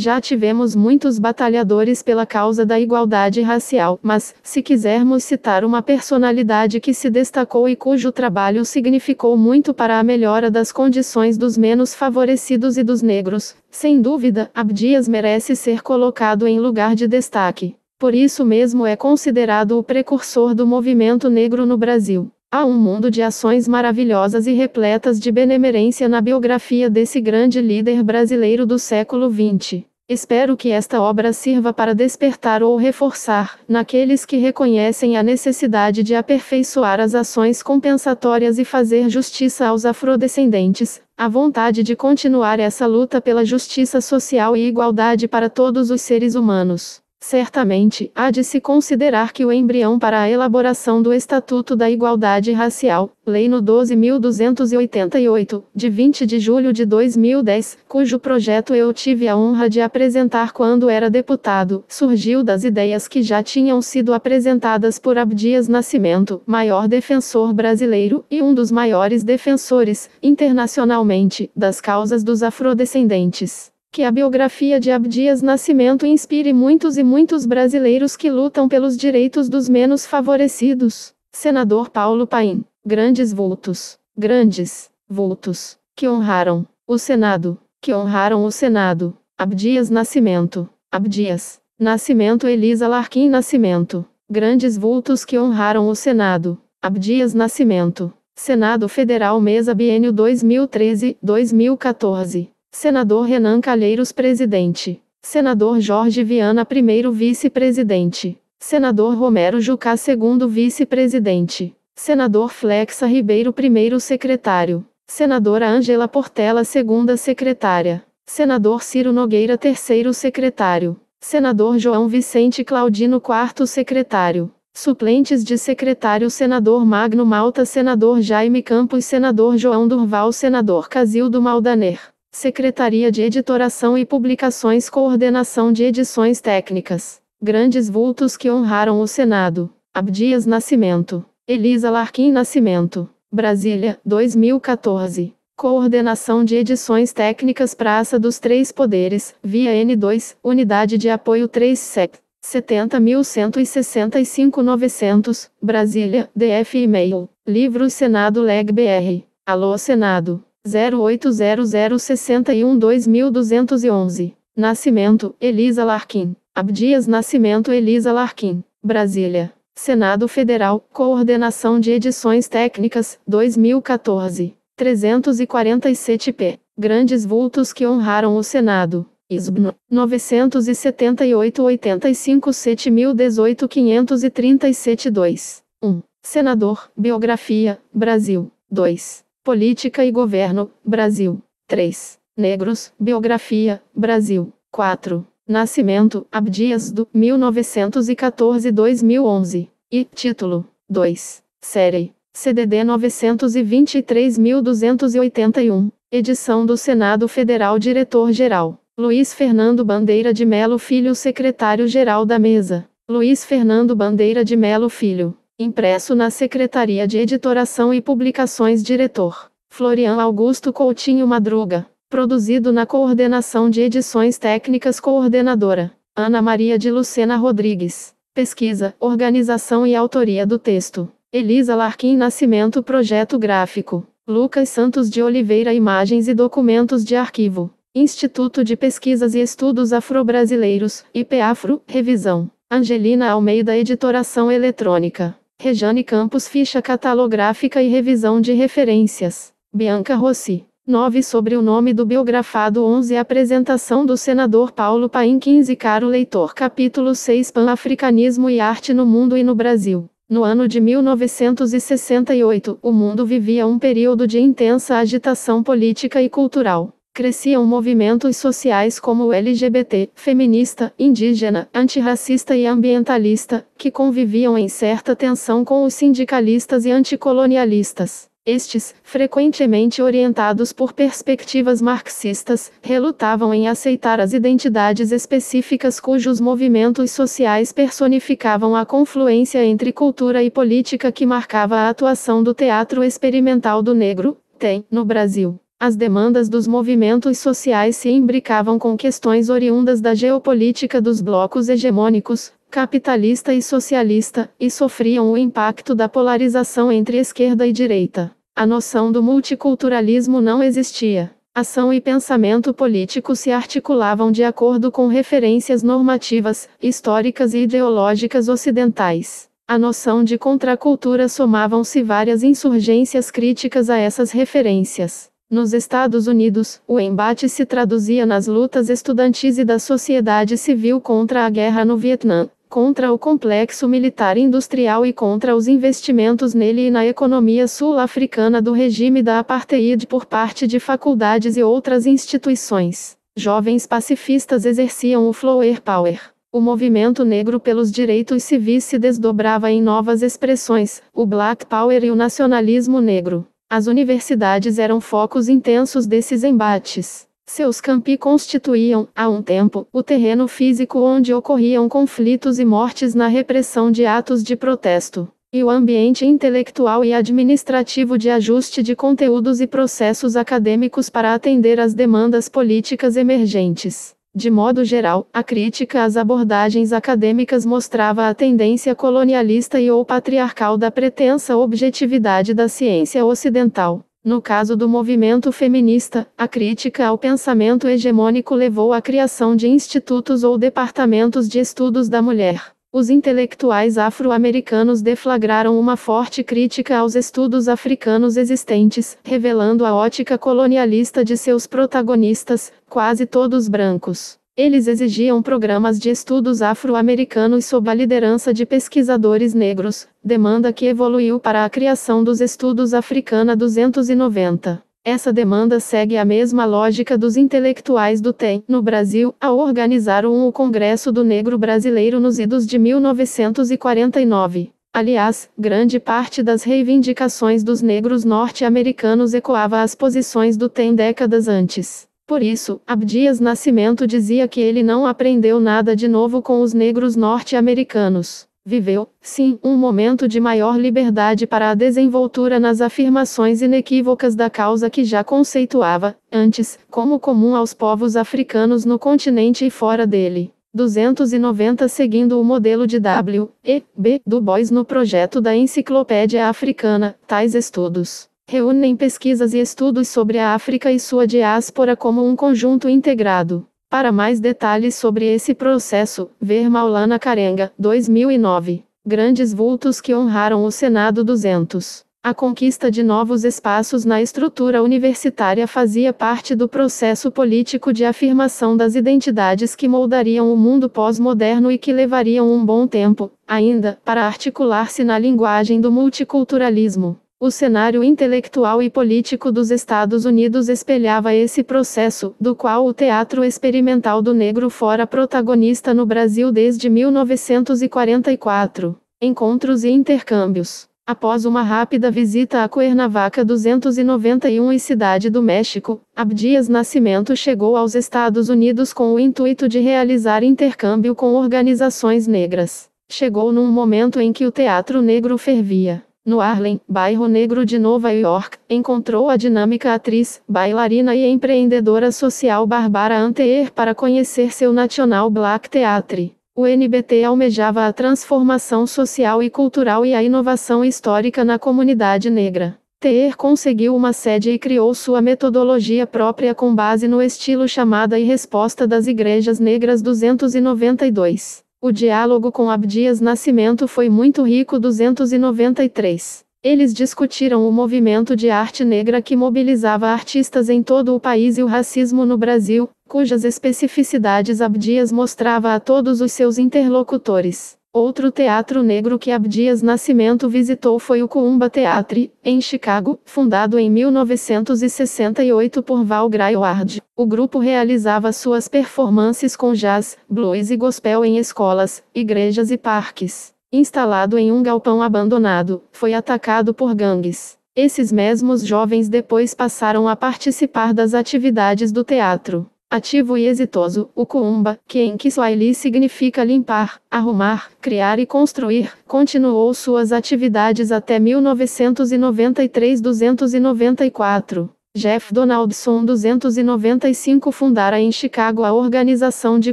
Já tivemos muitos batalhadores pela causa da igualdade racial, mas, se quisermos citar uma personalidade que se destacou e cujo trabalho significou muito para a melhora das condições dos menos favorecidos e dos negros, sem dúvida, Abdias merece ser colocado em lugar de destaque. Por isso mesmo é considerado o precursor do movimento negro no Brasil. Há um mundo de ações maravilhosas e repletas de benemerência na biografia desse grande líder brasileiro do século XX. Espero que esta obra sirva para despertar ou reforçar, naqueles que reconhecem a necessidade de aperfeiçoar as ações compensatórias e fazer justiça aos afrodescendentes, a vontade de continuar essa luta pela justiça social e igualdade para todos os seres humanos. Certamente, há de se considerar que o embrião para a elaboração do Estatuto da Igualdade Racial, Lei no 12.288, de 20 de julho de 2010, cujo projeto eu tive a honra de apresentar quando era deputado, surgiu das ideias que já tinham sido apresentadas por Abdias Nascimento, maior defensor brasileiro e um dos maiores defensores, internacionalmente, das causas dos afrodescendentes. Que a biografia de Abdias Nascimento inspire muitos e muitos brasileiros que lutam pelos direitos dos menos favorecidos. Senador Paulo Paim. Grandes vultos. Grandes vultos. Que honraram o Senado. Que honraram o Senado. Abdias Nascimento. Abdias. Nascimento Elisa Larkin Nascimento. Grandes vultos que honraram o Senado. Abdias Nascimento. Senado Federal Mesa Bienio 2013-2014. Senador Renan Calheiros, presidente. Senador Jorge Viana, primeiro vice-presidente. Senador Romero Jucá, segundo vice-presidente. Senador Flexa Ribeiro, primeiro secretário. Senadora Ângela Portela, segunda secretária. Senador Ciro Nogueira, terceiro secretário. Senador João Vicente Claudino, quarto secretário. Suplentes de secretário Senador Magno Malta, Senador Jaime Campos, Senador João Durval, Senador Casildo Maldaner. Secretaria de Editoração e Publicações Coordenação de Edições Técnicas. Grandes vultos que honraram o Senado. Abdias Nascimento. Elisa Larquim Nascimento. Brasília, 2014. Coordenação de Edições Técnicas Praça dos Três Poderes, via N2, Unidade de Apoio 3SEC. 70.165.900, Brasília, DF e-mail. Livro Senado Leg BR. Alô Senado. 0800612211. Nascimento, Elisa Larkin Abdias Nascimento Elisa Larkin Brasília. Senado Federal, Coordenação de Edições Técnicas, 2014. 347p. Grandes vultos que honraram o Senado. ISBN 978-85-7018-537-2. 1. Senador, Biografia, Brasil. 2. Política e Governo, Brasil. 3. Negros, Biografia, Brasil. 4. Nascimento, Abdias do 1914-2011. E título 2. Série. CDD 923.281. Edição do Senado Federal Diretor-Geral. Luiz Fernando Bandeira de Melo Filho Secretário-Geral da Mesa. Luiz Fernando Bandeira de Melo Filho. Impresso na Secretaria de Editoração e Publicações Diretor. Florian Augusto Coutinho Madruga. Produzido na Coordenação de Edições Técnicas Coordenadora. Ana Maria de Lucena Rodrigues. Pesquisa, organização e autoria do texto. Elisa Larquim Nascimento Projeto Gráfico. Lucas Santos de Oliveira Imagens e Documentos de Arquivo. Instituto de Pesquisas e Estudos Afro-Brasileiros, IPAFRO, Revisão. Angelina Almeida Editoração Eletrônica. Rejane Campos Ficha catalográfica e revisão de referências. Bianca Rossi. 9 sobre o nome do biografado 11 Apresentação do senador Paulo Paim 15 Caro leitor Capítulo 6 Pan-Africanismo e arte no mundo e no Brasil. No ano de 1968, o mundo vivia um período de intensa agitação política e cultural cresciam movimentos sociais como o LGBT, feminista, indígena, antirracista e ambientalista, que conviviam em certa tensão com os sindicalistas e anticolonialistas. Estes, frequentemente orientados por perspectivas marxistas, relutavam em aceitar as identidades específicas cujos movimentos sociais personificavam a confluência entre cultura e política que marcava a atuação do teatro experimental do negro, tem, no Brasil. As demandas dos movimentos sociais se imbricavam com questões oriundas da geopolítica dos blocos hegemônicos, capitalista e socialista, e sofriam o impacto da polarização entre esquerda e direita. A noção do multiculturalismo não existia. Ação e pensamento político se articulavam de acordo com referências normativas, históricas e ideológicas ocidentais. A noção de contracultura somavam-se várias insurgências críticas a essas referências. Nos Estados Unidos, o embate se traduzia nas lutas estudantis e da sociedade civil contra a guerra no Vietnã, contra o complexo militar industrial e contra os investimentos nele e na economia sul-africana do regime da apartheid por parte de faculdades e outras instituições. Jovens pacifistas exerciam o flower power. O movimento negro pelos direitos civis se desdobrava em novas expressões, o Black Power e o nacionalismo negro. As universidades eram focos intensos desses embates. Seus campi constituíam, há um tempo, o terreno físico onde ocorriam conflitos e mortes na repressão de atos de protesto, e o ambiente intelectual e administrativo de ajuste de conteúdos e processos acadêmicos para atender às demandas políticas emergentes. De modo geral, a crítica às abordagens acadêmicas mostrava a tendência colonialista e ou patriarcal da pretensa objetividade da ciência ocidental. No caso do movimento feminista, a crítica ao pensamento hegemônico levou à criação de institutos ou departamentos de estudos da mulher. Os intelectuais afro-americanos deflagraram uma forte crítica aos estudos africanos existentes, revelando a ótica colonialista de seus protagonistas, quase todos brancos. Eles exigiam programas de estudos afro-americanos sob a liderança de pesquisadores negros, demanda que evoluiu para a criação dos estudos africana 290. Essa demanda segue a mesma lógica dos intelectuais do TEM no Brasil, ao organizaram o Congresso do Negro Brasileiro nos idos de 1949. Aliás, grande parte das reivindicações dos negros norte-americanos ecoava as posições do TEM décadas antes. Por isso, Abdias Nascimento dizia que ele não aprendeu nada de novo com os negros norte-americanos. Viveu, sim, um momento de maior liberdade para a desenvoltura nas afirmações inequívocas da causa que já conceituava, antes, como comum aos povos africanos no continente e fora dele. 290 seguindo o modelo de W. E. B. Du Bois no projeto da Enciclopédia Africana, tais estudos reúnem pesquisas e estudos sobre a África e sua diáspora como um conjunto integrado. Para mais detalhes sobre esse processo, ver Maulana Carenga, 2009. Grandes vultos que honraram o Senado 200. A conquista de novos espaços na estrutura universitária fazia parte do processo político de afirmação das identidades que moldariam o mundo pós-moderno e que levariam um bom tempo, ainda, para articular-se na linguagem do multiculturalismo. O cenário intelectual e político dos Estados Unidos espelhava esse processo, do qual o teatro experimental do negro fora protagonista no Brasil desde 1944. Encontros e intercâmbios. Após uma rápida visita a Cuernavaca 291 e Cidade do México, Abdias Nascimento chegou aos Estados Unidos com o intuito de realizar intercâmbio com organizações negras. Chegou num momento em que o teatro negro fervia. No Harlem, bairro negro de Nova York, encontrou a dinâmica atriz, bailarina e empreendedora social Barbara Anteer para conhecer seu National Black Theatre. O NBT almejava a transformação social e cultural e a inovação histórica na comunidade negra. Teer conseguiu uma sede e criou sua metodologia própria com base no estilo chamada e resposta das igrejas negras 292. O diálogo com Abdias Nascimento foi muito rico 293. Eles discutiram o movimento de arte negra que mobilizava artistas em todo o país e o racismo no Brasil, cujas especificidades Abdias mostrava a todos os seus interlocutores. Outro teatro negro que Abdias Nascimento visitou foi o Coumba Theatre, em Chicago, fundado em 1968 por Val Grayward. O grupo realizava suas performances com jazz, blues e gospel em escolas, igrejas e parques. Instalado em um galpão abandonado, foi atacado por gangues. Esses mesmos jovens depois passaram a participar das atividades do teatro ativo e exitoso, o Kuumba, que em Kiswahili significa limpar, arrumar, criar e construir, continuou suas atividades até 1993-294. Jeff Donaldson 295 fundara em Chicago a Organização de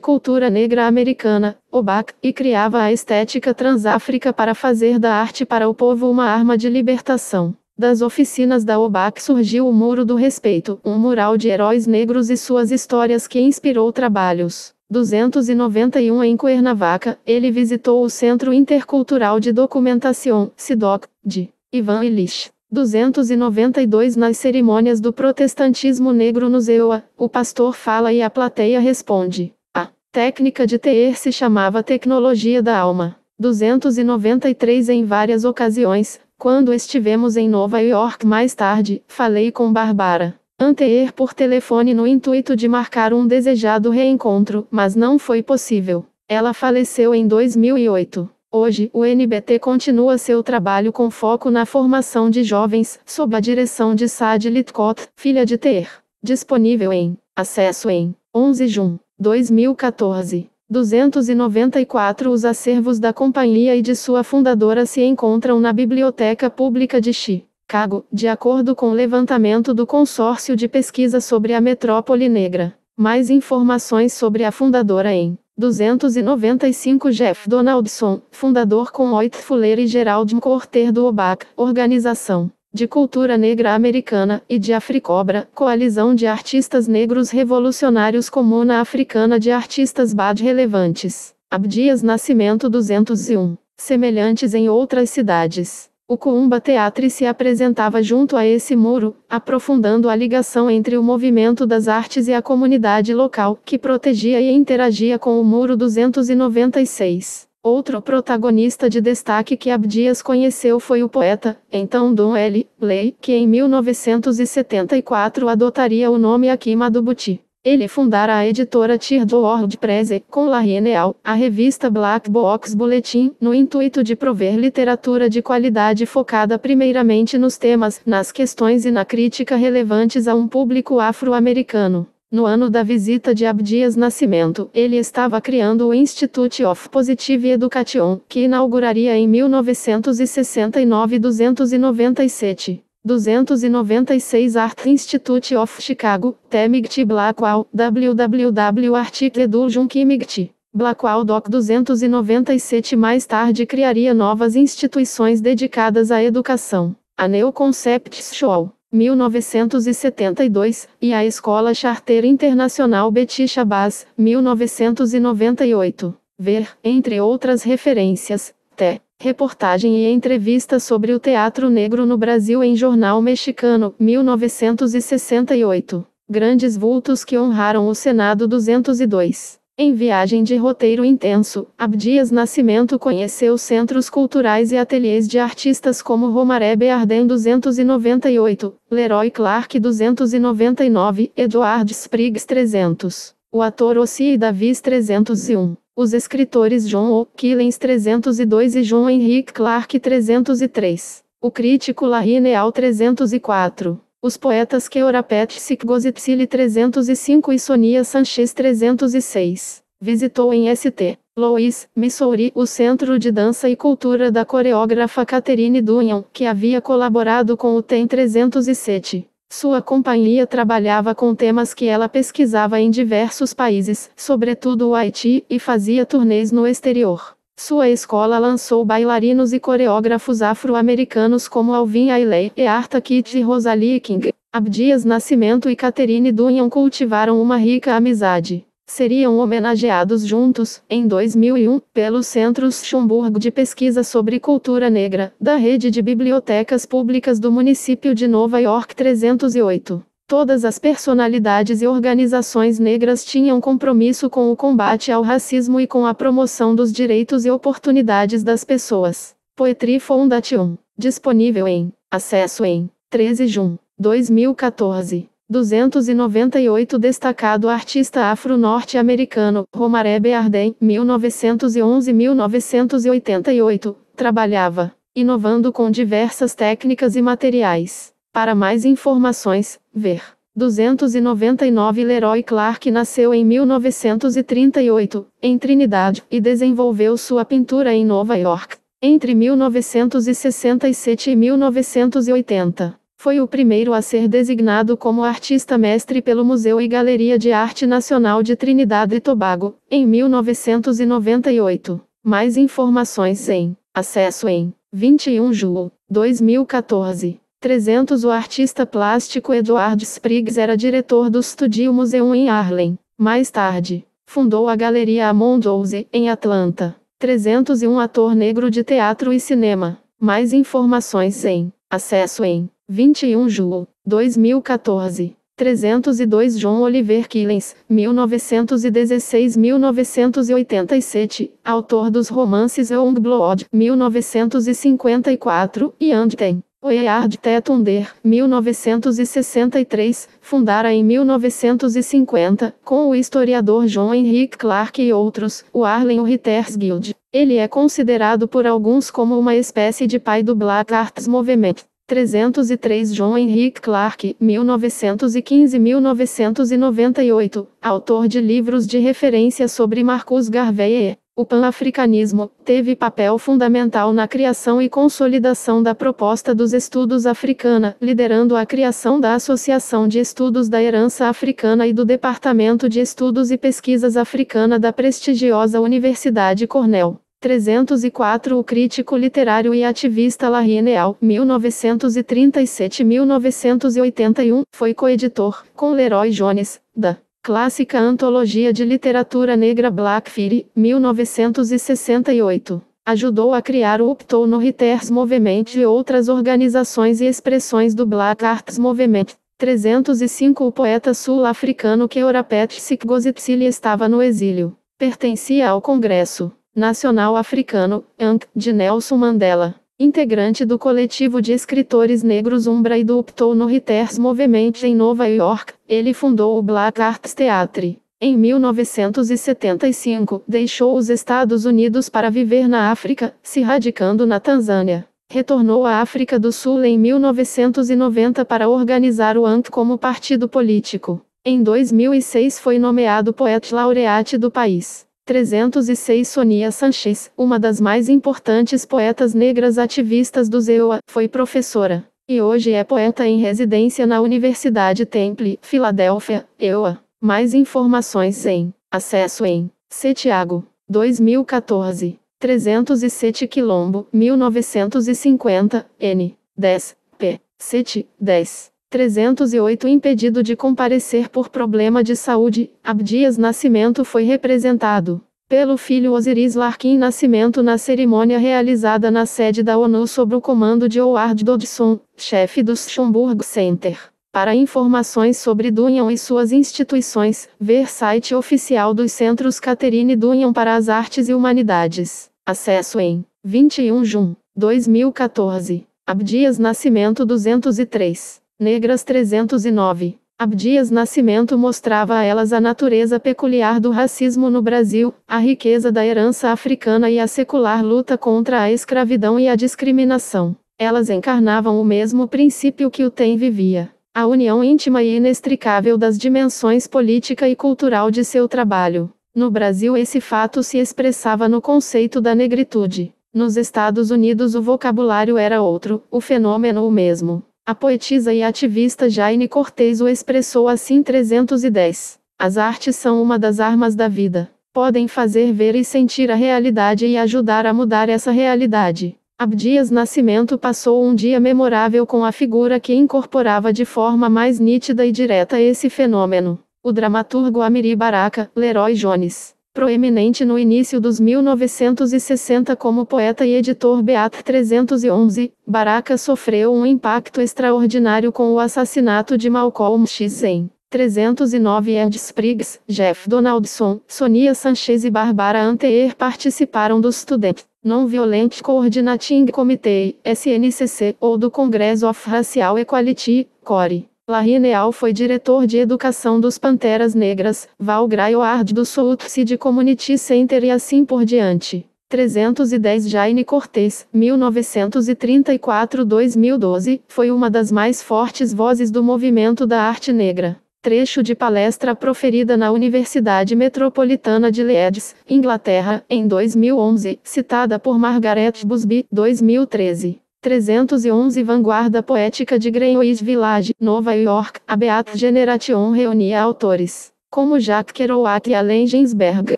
Cultura Negra Americana, OBAC, e criava a estética transáfrica para fazer da arte para o povo uma arma de libertação. Das oficinas da OBAC surgiu o Muro do Respeito, um mural de heróis negros e suas histórias que inspirou trabalhos. 291 em Cuernavaca, ele visitou o Centro Intercultural de Documentação, SIDOC, de Ivan Illich. 292 Nas cerimônias do protestantismo negro no Zewa, o pastor fala e a plateia responde. A técnica de teer se chamava tecnologia da alma. 293 Em várias ocasiões, quando estivemos em Nova York mais tarde, falei com Barbara. Anteer por telefone no intuito de marcar um desejado reencontro, mas não foi possível. Ela faleceu em 2008. Hoje, o NBT continua seu trabalho com foco na formação de jovens, sob a direção de Sad Litcott, filha de Ter. Disponível em acesso em 11 de junho 2014. 294 Os acervos da companhia e de sua fundadora se encontram na Biblioteca Pública de Chicago, de acordo com o levantamento do Consórcio de Pesquisa sobre a Metrópole Negra. Mais informações sobre a fundadora em 295 Jeff Donaldson, fundador com Oit Fuller e Gerald Corter do OBAC, organização de Cultura Negra Americana e de Africobra, coalizão de artistas negros revolucionários Comuna Africana de Artistas BAD relevantes. Abdias Nascimento 201. Semelhantes em outras cidades. O Kumba Teatro se apresentava junto a esse muro, aprofundando a ligação entre o movimento das artes e a comunidade local, que protegia e interagia com o Muro 296. Outro protagonista de destaque que Abdias conheceu foi o poeta, então Dom L. Ley, que em 1974 adotaria o nome Akima Dubuti. Ele fundara a editora World Press com La Neal, a revista Black Box Bulletin, no intuito de prover literatura de qualidade focada primeiramente nos temas, nas questões e na crítica relevantes a um público afro-americano. No ano da visita de Abdias Nascimento, ele estava criando o Institute of Positive Education, que inauguraria em 1969 297. 296 Art Institute of Chicago, Temigti Blackwell, www.article.junquimigti. Blackwell Doc 297 mais tarde criaria novas instituições dedicadas à educação. A Neo Concepts Show 1972, e a Escola Charter Internacional Betty Shabazz, 1998. Ver, entre outras referências, T. Reportagem e entrevista sobre o teatro negro no Brasil em Jornal Mexicano, 1968. Grandes vultos que honraram o Senado 202. Em viagem de roteiro intenso, Abdias Nascimento conheceu centros culturais e ateliês de artistas como Romaré Bearden 298, Leroy Clark 299, Eduard Spriggs 300, o ator Ossie Davis 301, os escritores John O'Killens 302 e John Henrique Clark 303, o crítico Larry Neal 304. Os poetas Keorapet Sikgozitzili 305 e Sonia Sanchez 306. Visitou em St. Louis, Missouri, o Centro de Dança e Cultura da coreógrafa Catherine Dunham, que havia colaborado com o TEM 307. Sua companhia trabalhava com temas que ela pesquisava em diversos países, sobretudo o Haiti, e fazia turnês no exterior. Sua escola lançou bailarinos e coreógrafos afro-americanos como Alvin Ailey, Eartha Kitt e Rosalie King. Abdias Nascimento e Catherine Dunham cultivaram uma rica amizade. Seriam homenageados juntos, em 2001, pelo Centro Schomburg de Pesquisa sobre Cultura Negra, da Rede de Bibliotecas Públicas do Município de Nova York 308. Todas as personalidades e organizações negras tinham compromisso com o combate ao racismo e com a promoção dos direitos e oportunidades das pessoas. Poetry Foundation. Disponível em acesso em 13 de junho 2014. 298 Destacado artista afro-norte-americano, Romaré Bearden, 1911-1988, trabalhava, inovando com diversas técnicas e materiais para mais informações, ver 299 Leroy Clark nasceu em 1938, em Trinidade, e desenvolveu sua pintura em Nova York. Entre 1967 e 1980, foi o primeiro a ser designado como artista mestre pelo Museu e Galeria de Arte Nacional de Trinidade e Tobago, em 1998. Mais informações em acesso em 21 julho 2014. 300 O artista plástico Eduard Spriggs era diretor do Studio Museum em Harlem. Mais tarde, fundou a Galeria Amon Amondose, em Atlanta. 301 Ator negro de teatro e cinema. Mais informações em acesso em 21 de julho 2014. 302 John Oliver Killens, 1916-1987, autor dos romances Blood 1954, e Anten, Oyard Tetunder, 1963, fundara em 1950, com o historiador John Henrique Clark e outros, o Arlen Ritters Guild. Ele é considerado por alguns como uma espécie de pai do Black Arts Movement. 303 John Henrique Clark, 1915-1998, autor de livros de referência sobre Marcus Garvey o pan-africanismo teve papel fundamental na criação e consolidação da proposta dos estudos africana, liderando a criação da Associação de Estudos da Herança Africana e do Departamento de Estudos e Pesquisas Africana da prestigiosa Universidade Cornell. 304 O crítico literário e ativista Larry Neal, 1937-1981, foi coeditor, com Leroy Jones, da Clássica Antologia de Literatura Negra Black Fury, 1968. Ajudou a criar o Uptown no movimento Movement e outras organizações e expressões do Black Arts Movement. 305 O poeta sul-africano Keorapet Sikgozitsili estava no exílio. Pertencia ao Congresso Nacional Africano, ANC, de Nelson Mandela integrante do coletivo de escritores negros Umbra e do Uptou no Ritters Movement em Nova York, ele fundou o Black Arts Theatre. Em 1975, deixou os Estados Unidos para viver na África, se radicando na Tanzânia. Retornou à África do Sul em 1990 para organizar o ANC como partido político. Em 2006 foi nomeado poeta laureate do país. 306 Sonia Sanchez, uma das mais importantes poetas negras ativistas do EUA, foi professora. E hoje é poeta em residência na Universidade Temple, Filadélfia, EUA. Mais informações em acesso em Setiago, 2014, 307 Quilombo, 1950, N, 10, P, Sete, 10. 308 Impedido de comparecer por problema de saúde, Abdias Nascimento foi representado pelo filho Osiris Larkin Nascimento na cerimônia realizada na sede da ONU sob o comando de Howard Dodson, chefe do Schomburg Center. Para informações sobre Dunham e suas instituições, ver site oficial dos Centros Caterine Dunham para as Artes e Humanidades. Acesso em 21 de 2014. Abdias Nascimento 203. Negras 309. Abdias Nascimento mostrava a elas a natureza peculiar do racismo no Brasil, a riqueza da herança africana e a secular luta contra a escravidão e a discriminação. Elas encarnavam o mesmo princípio que o Tem vivia. A união íntima e inextricável das dimensões política e cultural de seu trabalho. No Brasil, esse fato se expressava no conceito da negritude. Nos Estados Unidos, o vocabulário era outro, o fenômeno o mesmo. A poetisa e ativista Jaine Cortez o expressou assim 310. As artes são uma das armas da vida. Podem fazer ver e sentir a realidade e ajudar a mudar essa realidade. Abdias Nascimento passou um dia memorável com a figura que incorporava de forma mais nítida e direta esse fenômeno. O dramaturgo Amiri Baraka, Leroy Jones proeminente no início dos 1960 como poeta e editor Beat 311, Baraka sofreu um impacto extraordinário com o assassinato de Malcolm X em 309 Ed Spriggs, Jeff Donaldson, Sonia Sanchez e Barbara Anteer participaram do Student Non-Violent Coordinating Committee, SNCC, ou do Congress of Racial Equality, CORE. Larry Neal foi diretor de educação dos Panteras Negras, Val Graioard do South Community Center e assim por diante. 310 Jaine Cortez, 1934-2012, foi uma das mais fortes vozes do movimento da arte negra. Trecho de palestra proferida na Universidade Metropolitana de Leeds, Inglaterra, em 2011, citada por Margaret Busby, 2013. 311 Vanguarda Poética de Greenwich Village, Nova York, a Beat Generation reunia autores, como Jacques Kerouac e Allen Ginsberg.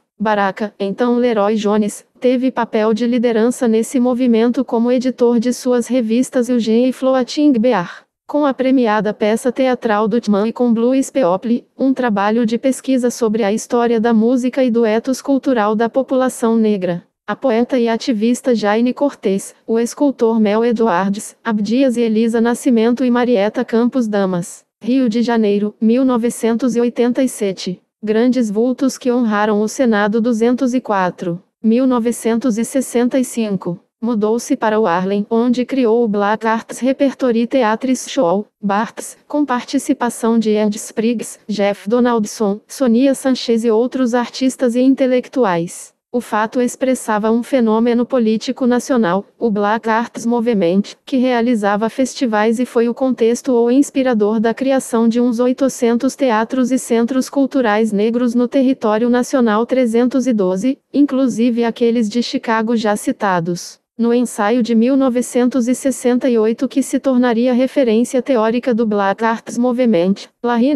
Baraka, então Leroy Jones, teve papel de liderança nesse movimento como editor de suas revistas Eugene e Floating Bear. Com a premiada peça teatral Dutman e com Blue Speople, um trabalho de pesquisa sobre a história da música e do etos cultural da população negra. A poeta e ativista Jaine Cortez, o escultor Mel Eduardes, Abdias e Elisa Nascimento e Marieta Campos Damas. Rio de Janeiro, 1987. Grandes vultos que honraram o Senado 204. 1965. Mudou-se para o Arlen, onde criou o Black Arts Repertory Theatres Show, Barts, com participação de Ed Spriggs, Jeff Donaldson, Sonia Sanchez e outros artistas e intelectuais. O fato expressava um fenômeno político nacional, o Black Arts Movement, que realizava festivais e foi o contexto ou inspirador da criação de uns 800 teatros e centros culturais negros no território nacional 312, inclusive aqueles de Chicago já citados no ensaio de 1968 que se tornaria referência teórica do Black Arts Movement,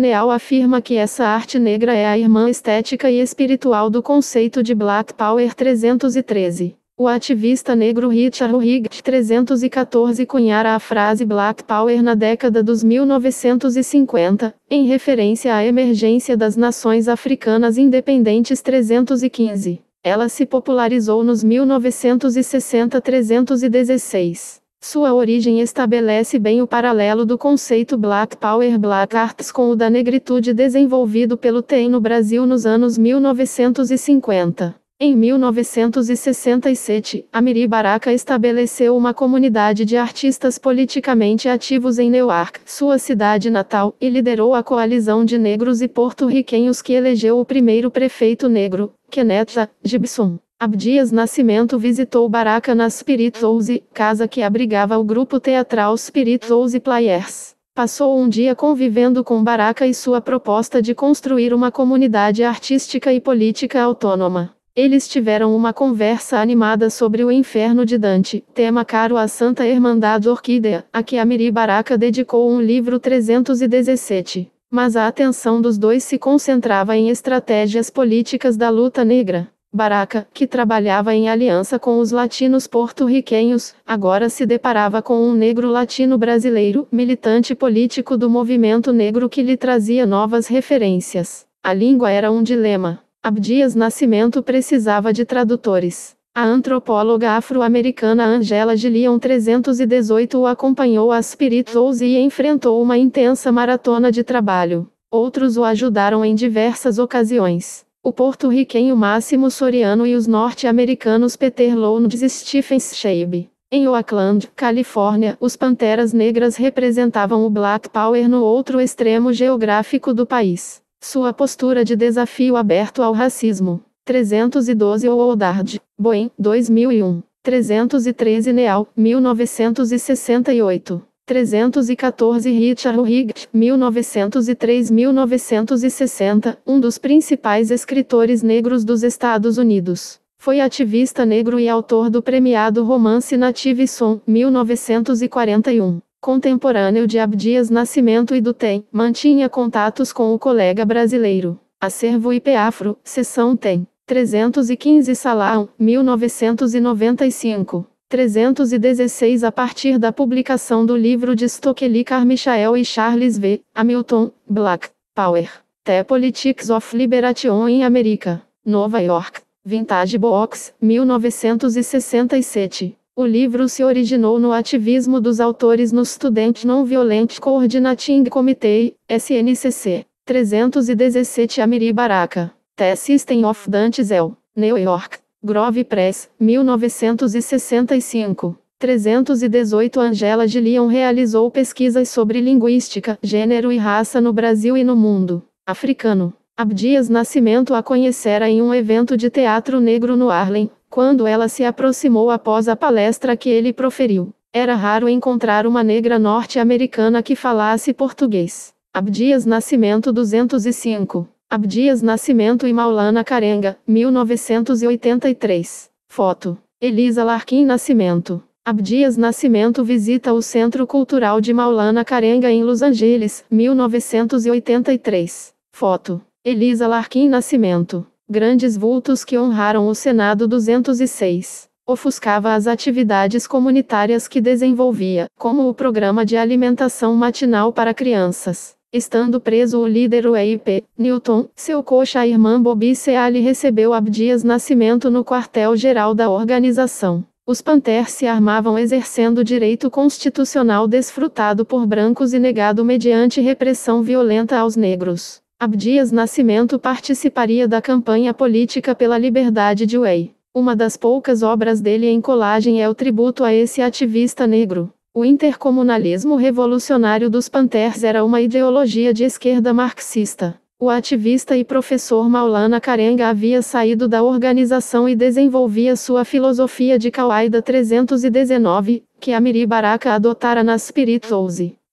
Neal afirma que essa arte negra é a irmã estética e espiritual do conceito de Black Power 313. O ativista negro Richard Higgs 314 cunhara a frase Black Power na década dos 1950, em referência à emergência das nações africanas independentes 315. Ela se popularizou nos 1960-316. Sua origem estabelece bem o paralelo do conceito Black Power Black Arts com o da negritude desenvolvido pelo TEM no Brasil nos anos 1950. Em 1967, Amiri Baraka estabeleceu uma comunidade de artistas politicamente ativos em Newark, sua cidade natal, e liderou a coalizão de negros e porto-riquenhos que elegeu o primeiro prefeito negro, Kenneth Gibson. Abdias Nascimento visitou Baraka na Spirit Rose, casa que abrigava o grupo teatral Spirit Rose Players passou um dia convivendo com Baraka e sua proposta de construir uma comunidade artística e política autônoma. Eles tiveram uma conversa animada sobre o inferno de Dante, tema caro à Santa Irmandade Orquídea, a que Amiri Baraka dedicou um livro 317. Mas a atenção dos dois se concentrava em estratégias políticas da luta negra. Baraka, que trabalhava em aliança com os latinos porto-riquenhos, agora se deparava com um negro latino brasileiro, militante político do movimento negro que lhe trazia novas referências. A língua era um dilema. Abdias Nascimento precisava de tradutores. A antropóloga afro-americana Angela de Leon 318 o acompanhou a Spirit Rose e enfrentou uma intensa maratona de trabalho. Outros o ajudaram em diversas ocasiões. O porto-riquenho Máximo Soriano e os norte-americanos Peter Lowndes e Stephen Scheib. Em Oakland, Califórnia, os Panteras Negras representavam o Black Power no outro extremo geográfico do país. Sua postura de desafio aberto ao racismo. 312 Oldard, Boeing, 2001. 313 Neal, 1968. 314 Richard Higgs, 1903-1960, um dos principais escritores negros dos Estados Unidos. Foi ativista negro e autor do premiado romance Native Son, 1941 contemporâneo de Abdias Nascimento e do TEM, mantinha contatos com o colega brasileiro. Acervo IPAFRO Sessão TEM. 315 Salão, 1995. 316 A partir da publicação do livro de Stokely Carmichael e Charles V. Hamilton, Black, Power. The Politics of Liberation in America. Nova York. Vintage Box, 1967. O livro se originou no ativismo dos autores no Student Non-Violent Coordinating Committee, SNCC, 317 Amiri Baraka, The System of Dantzel, New York, Grove Press, 1965. 318 Angela de Leon realizou pesquisas sobre linguística, gênero e raça no Brasil e no mundo africano. Abdias Nascimento a conhecera em um evento de teatro negro no Harlem, quando ela se aproximou após a palestra que ele proferiu, era raro encontrar uma negra norte-americana que falasse português. Abdias Nascimento 205. Abdias Nascimento e Maulana Carenga, 1983. Foto. Elisa Larkin Nascimento. Abdias Nascimento visita o Centro Cultural de Maulana Carenga em Los Angeles, 1983. Foto. Elisa Larkin Nascimento grandes vultos que honraram o Senado 206. Ofuscava as atividades comunitárias que desenvolvia, como o programa de alimentação matinal para crianças. Estando preso o líder UEIP, Newton, seu coxa a irmã Bobi Seale recebeu Abdias Nascimento no quartel-geral da organização. Os Panthers se armavam exercendo o direito constitucional desfrutado por brancos e negado mediante repressão violenta aos negros. Abdias Nascimento participaria da campanha política pela liberdade de Wei. Uma das poucas obras dele em colagem é o tributo a esse ativista negro. O intercomunalismo revolucionário dos Panthers era uma ideologia de esquerda marxista. O ativista e professor Maulana Karenga havia saído da organização e desenvolvia sua filosofia de Kawaida 319, que Amiri Baraka adotara nas Spirit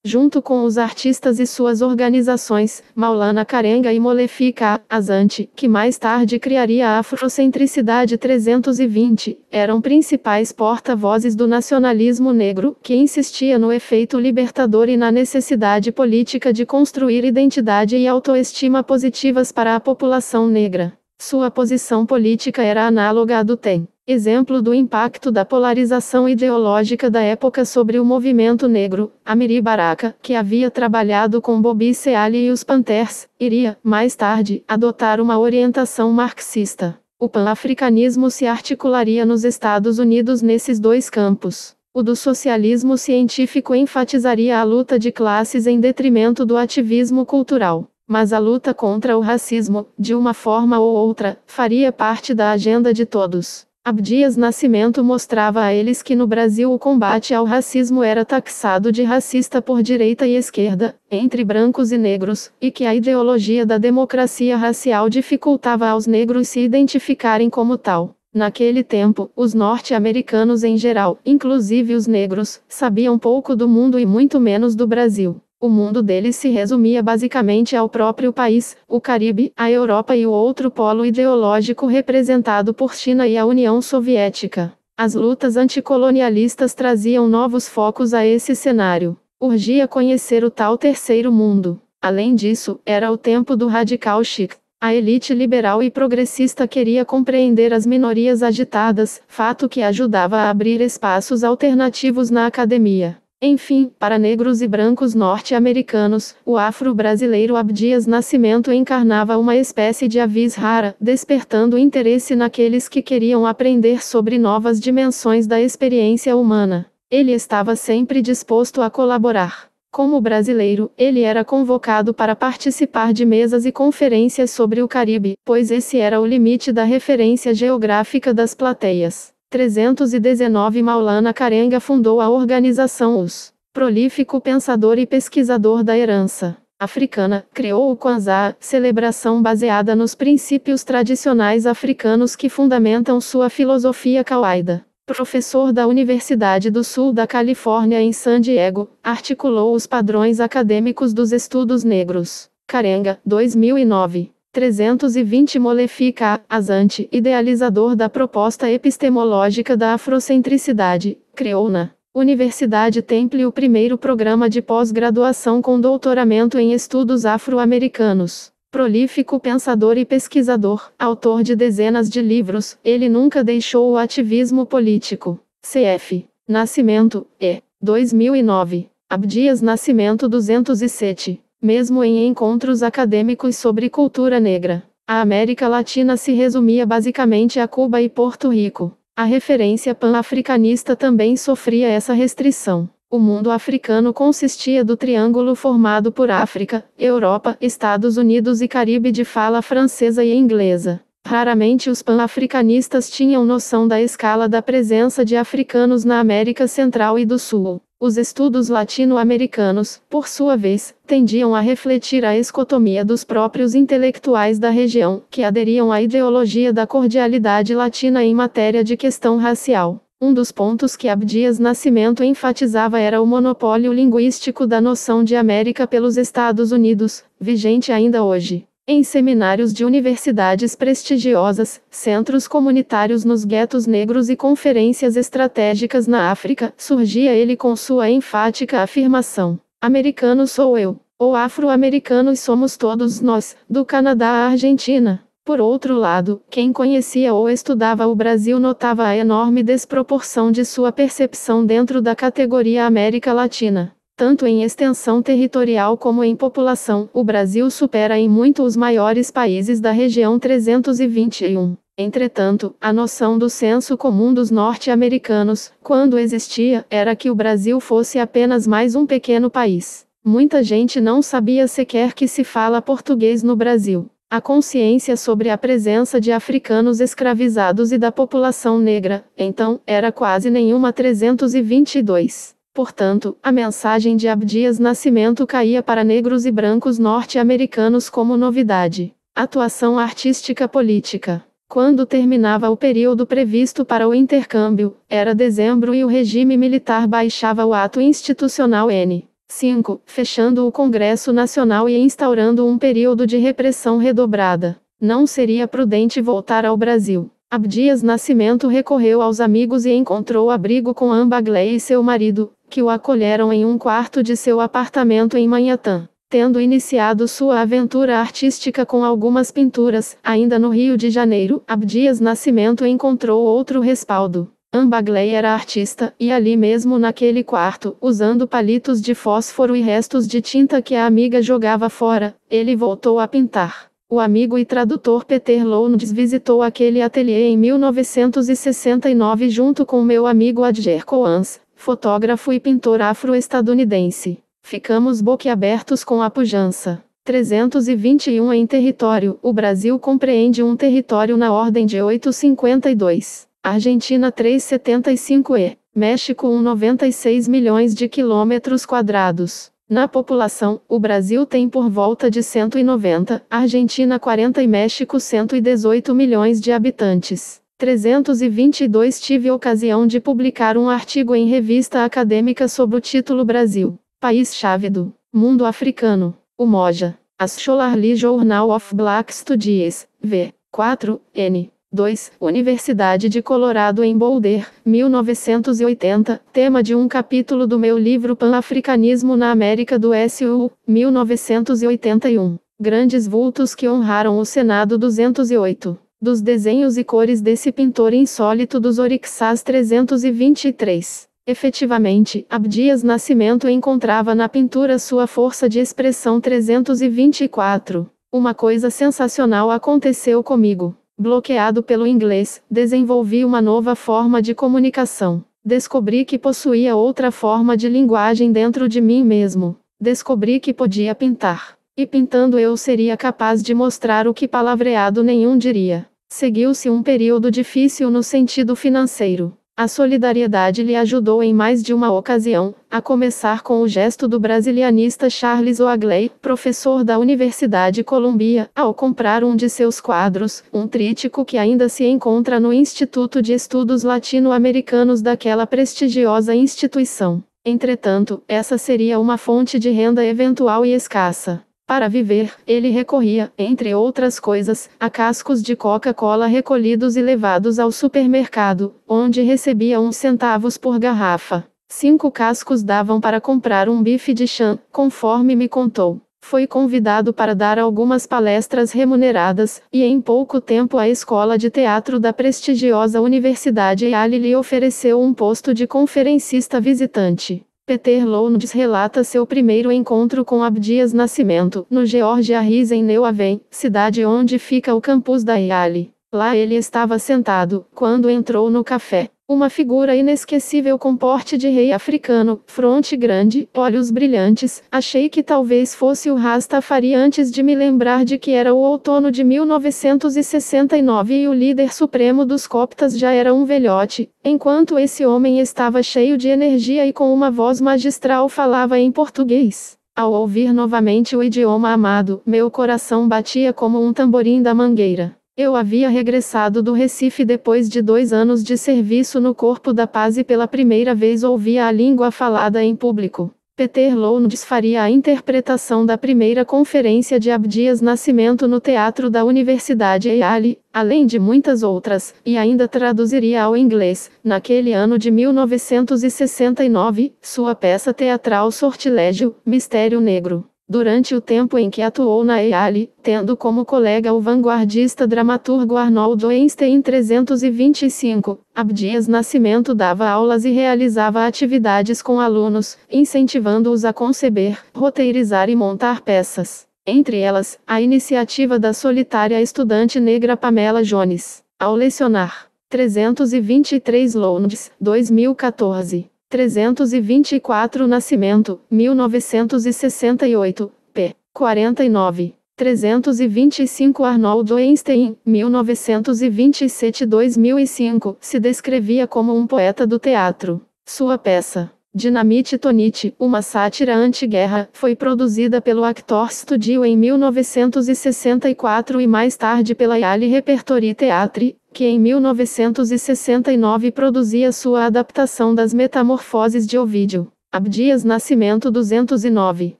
junto com os artistas e suas organizações, Maulana Karenga e Molefika Azante, que mais tarde criaria a Afrocentricidade 320, eram principais porta-vozes do nacionalismo negro, que insistia no efeito libertador e na necessidade política de construir identidade e autoestima positivas para a população negra. Sua posição política era análoga à do TEM. Exemplo do impacto da polarização ideológica da época sobre o movimento negro, Amiri Baraka, que havia trabalhado com Bobby Seale e os Panthers, iria, mais tarde, adotar uma orientação marxista. O pan-africanismo se articularia nos Estados Unidos nesses dois campos. O do socialismo científico enfatizaria a luta de classes em detrimento do ativismo cultural mas a luta contra o racismo, de uma forma ou outra, faria parte da agenda de todos. Abdias Nascimento mostrava a eles que no Brasil o combate ao racismo era taxado de racista por direita e esquerda, entre brancos e negros, e que a ideologia da democracia racial dificultava aos negros se identificarem como tal. Naquele tempo, os norte-americanos em geral, inclusive os negros, sabiam pouco do mundo e muito menos do Brasil. O mundo deles se resumia basicamente ao próprio país, o Caribe, a Europa e o outro polo ideológico representado por China e a União Soviética. As lutas anticolonialistas traziam novos focos a esse cenário. Urgia conhecer o tal terceiro mundo. Além disso, era o tempo do radical chic. A elite liberal e progressista queria compreender as minorias agitadas, fato que ajudava a abrir espaços alternativos na academia. Enfim, para negros e brancos norte-americanos, o afro-brasileiro Abdias Nascimento encarnava uma espécie de avis rara, despertando interesse naqueles que queriam aprender sobre novas dimensões da experiência humana. Ele estava sempre disposto a colaborar. Como brasileiro, ele era convocado para participar de mesas e conferências sobre o Caribe, pois esse era o limite da referência geográfica das plateias. 319 Maulana Karenga fundou a organização US, prolífico pensador e pesquisador da herança africana, criou o Kwanzaa, celebração baseada nos princípios tradicionais africanos que fundamentam sua filosofia kawaida. Professor da Universidade do Sul da Califórnia em San Diego, articulou os padrões acadêmicos dos estudos negros. Carenga, 2009. 320 molefica asante, idealizador da proposta epistemológica da afrocentricidade, criou na Universidade Temple o primeiro programa de pós-graduação com doutoramento em estudos afro-americanos. Prolífico pensador e pesquisador, autor de dezenas de livros, ele nunca deixou o ativismo político. CF. Nascimento, E. 2009. Abdias Nascimento 207. Mesmo em encontros acadêmicos sobre cultura negra, a América Latina se resumia basicamente a Cuba e Porto Rico. A referência pan-africanista também sofria essa restrição. O mundo africano consistia do triângulo formado por África, Europa, Estados Unidos e Caribe de fala francesa e inglesa. Raramente os pan-africanistas tinham noção da escala da presença de africanos na América Central e do Sul. Os estudos latino-americanos, por sua vez, tendiam a refletir a escotomia dos próprios intelectuais da região, que aderiam à ideologia da cordialidade latina em matéria de questão racial. Um dos pontos que Abdias Nascimento enfatizava era o monopólio linguístico da noção de América pelos Estados Unidos, vigente ainda hoje em seminários de universidades prestigiosas, centros comunitários nos guetos negros e conferências estratégicas na África, surgia ele com sua enfática afirmação: Americano sou eu, ou afro-americanos somos todos nós, do Canadá à Argentina. Por outro lado, quem conhecia ou estudava o Brasil notava a enorme desproporção de sua percepção dentro da categoria América Latina. Tanto em extensão territorial como em população, o Brasil supera em muito os maiores países da região 321. Entretanto, a noção do senso comum dos norte-americanos, quando existia, era que o Brasil fosse apenas mais um pequeno país. Muita gente não sabia sequer que se fala português no Brasil. A consciência sobre a presença de africanos escravizados e da população negra, então, era quase nenhuma 322. Portanto, a mensagem de Abdias Nascimento caía para negros e brancos norte-americanos como novidade. Atuação artística política. Quando terminava o período previsto para o intercâmbio, era dezembro e o regime militar baixava o ato institucional N. 5, fechando o Congresso Nacional e instaurando um período de repressão redobrada. Não seria prudente voltar ao Brasil. Abdias Nascimento recorreu aos amigos e encontrou abrigo com Amba Gley e seu marido, que o acolheram em um quarto de seu apartamento em Manhattan, tendo iniciado sua aventura artística com algumas pinturas. Ainda no Rio de Janeiro, Abdias Nascimento encontrou outro respaldo. Ambagley era artista, e ali mesmo naquele quarto, usando palitos de fósforo e restos de tinta que a amiga jogava fora, ele voltou a pintar. O amigo e tradutor Peter Lowndes visitou aquele ateliê em 1969 junto com meu amigo Adger Coans, fotógrafo e pintor afro-estadunidense. Ficamos boquiabertos com a pujança. 321 em território, o Brasil compreende um território na ordem de 852, Argentina 375 e, México 196 milhões de quilômetros quadrados. Na população, o Brasil tem por volta de 190, Argentina 40 e México 118 milhões de habitantes. 322 Tive ocasião de publicar um artigo em revista acadêmica sob o título Brasil, País-Chave do Mundo Africano, o Moja, as Scholarly Journal of Black Studies, V. 4, N. 2. Universidade de Colorado em Boulder, 1980, tema de um capítulo do meu livro Pan-Africanismo na América do Sul, 1981. Grandes vultos que honraram o Senado 208 dos desenhos e cores desse pintor insólito dos Orixás 323. Efetivamente, Abdias Nascimento encontrava na pintura sua força de expressão 324. Uma coisa sensacional aconteceu comigo. Bloqueado pelo inglês, desenvolvi uma nova forma de comunicação. Descobri que possuía outra forma de linguagem dentro de mim mesmo. Descobri que podia pintar. E pintando eu seria capaz de mostrar o que palavreado nenhum diria. Seguiu-se um período difícil no sentido financeiro. A solidariedade lhe ajudou em mais de uma ocasião, a começar com o gesto do brasilianista Charles Oagley, professor da Universidade Columbia, ao comprar um de seus quadros, um trítico que ainda se encontra no Instituto de Estudos Latino-Americanos daquela prestigiosa instituição. Entretanto, essa seria uma fonte de renda eventual e escassa. Para viver, ele recorria, entre outras coisas, a cascos de Coca-Cola recolhidos e levados ao supermercado, onde recebia uns centavos por garrafa. Cinco cascos davam para comprar um bife de chã, conforme me contou. Foi convidado para dar algumas palestras remuneradas, e em pouco tempo a escola de teatro da prestigiosa Universidade Yale lhe ofereceu um posto de conferencista visitante. Peter Lowndes relata seu primeiro encontro com Abdias Nascimento, no Georgia Riz em Neuaven, cidade onde fica o campus da IALI. Lá ele estava sentado, quando entrou no café. Uma figura inesquecível com porte de rei africano, fronte grande, olhos brilhantes, achei que talvez fosse o Rastafari antes de me lembrar de que era o outono de 1969 e o líder supremo dos coptas já era um velhote, enquanto esse homem estava cheio de energia e com uma voz magistral falava em português. Ao ouvir novamente o idioma amado, meu coração batia como um tamborim da mangueira. Eu havia regressado do Recife depois de dois anos de serviço no Corpo da Paz e pela primeira vez ouvia a língua falada em público. Peter Lowndes faria a interpretação da primeira conferência de Abdias Nascimento no Teatro da Universidade Yale, além de muitas outras, e ainda traduziria ao inglês, naquele ano de 1969, sua peça teatral Sortilégio, Mistério Negro durante o tempo em que atuou na EALI, tendo como colega o vanguardista dramaturgo Arnoldo Einstein 325, Abdias Nascimento dava aulas e realizava atividades com alunos, incentivando-os a conceber, roteirizar e montar peças. Entre elas, a iniciativa da solitária estudante negra Pamela Jones, ao lecionar 323 Lounges, 2014. 324 Nascimento, 1968, p. 49. 325 Arnoldo Einstein, 1927-2005, se descrevia como um poeta do teatro. Sua peça, Dinamite Tonite, uma sátira anti-guerra, foi produzida pelo Actor Studio em 1964 e mais tarde pela Yale Repertory Theatre que em 1969 produzia sua adaptação das Metamorfoses de Ovídio. Abdias Nascimento 209.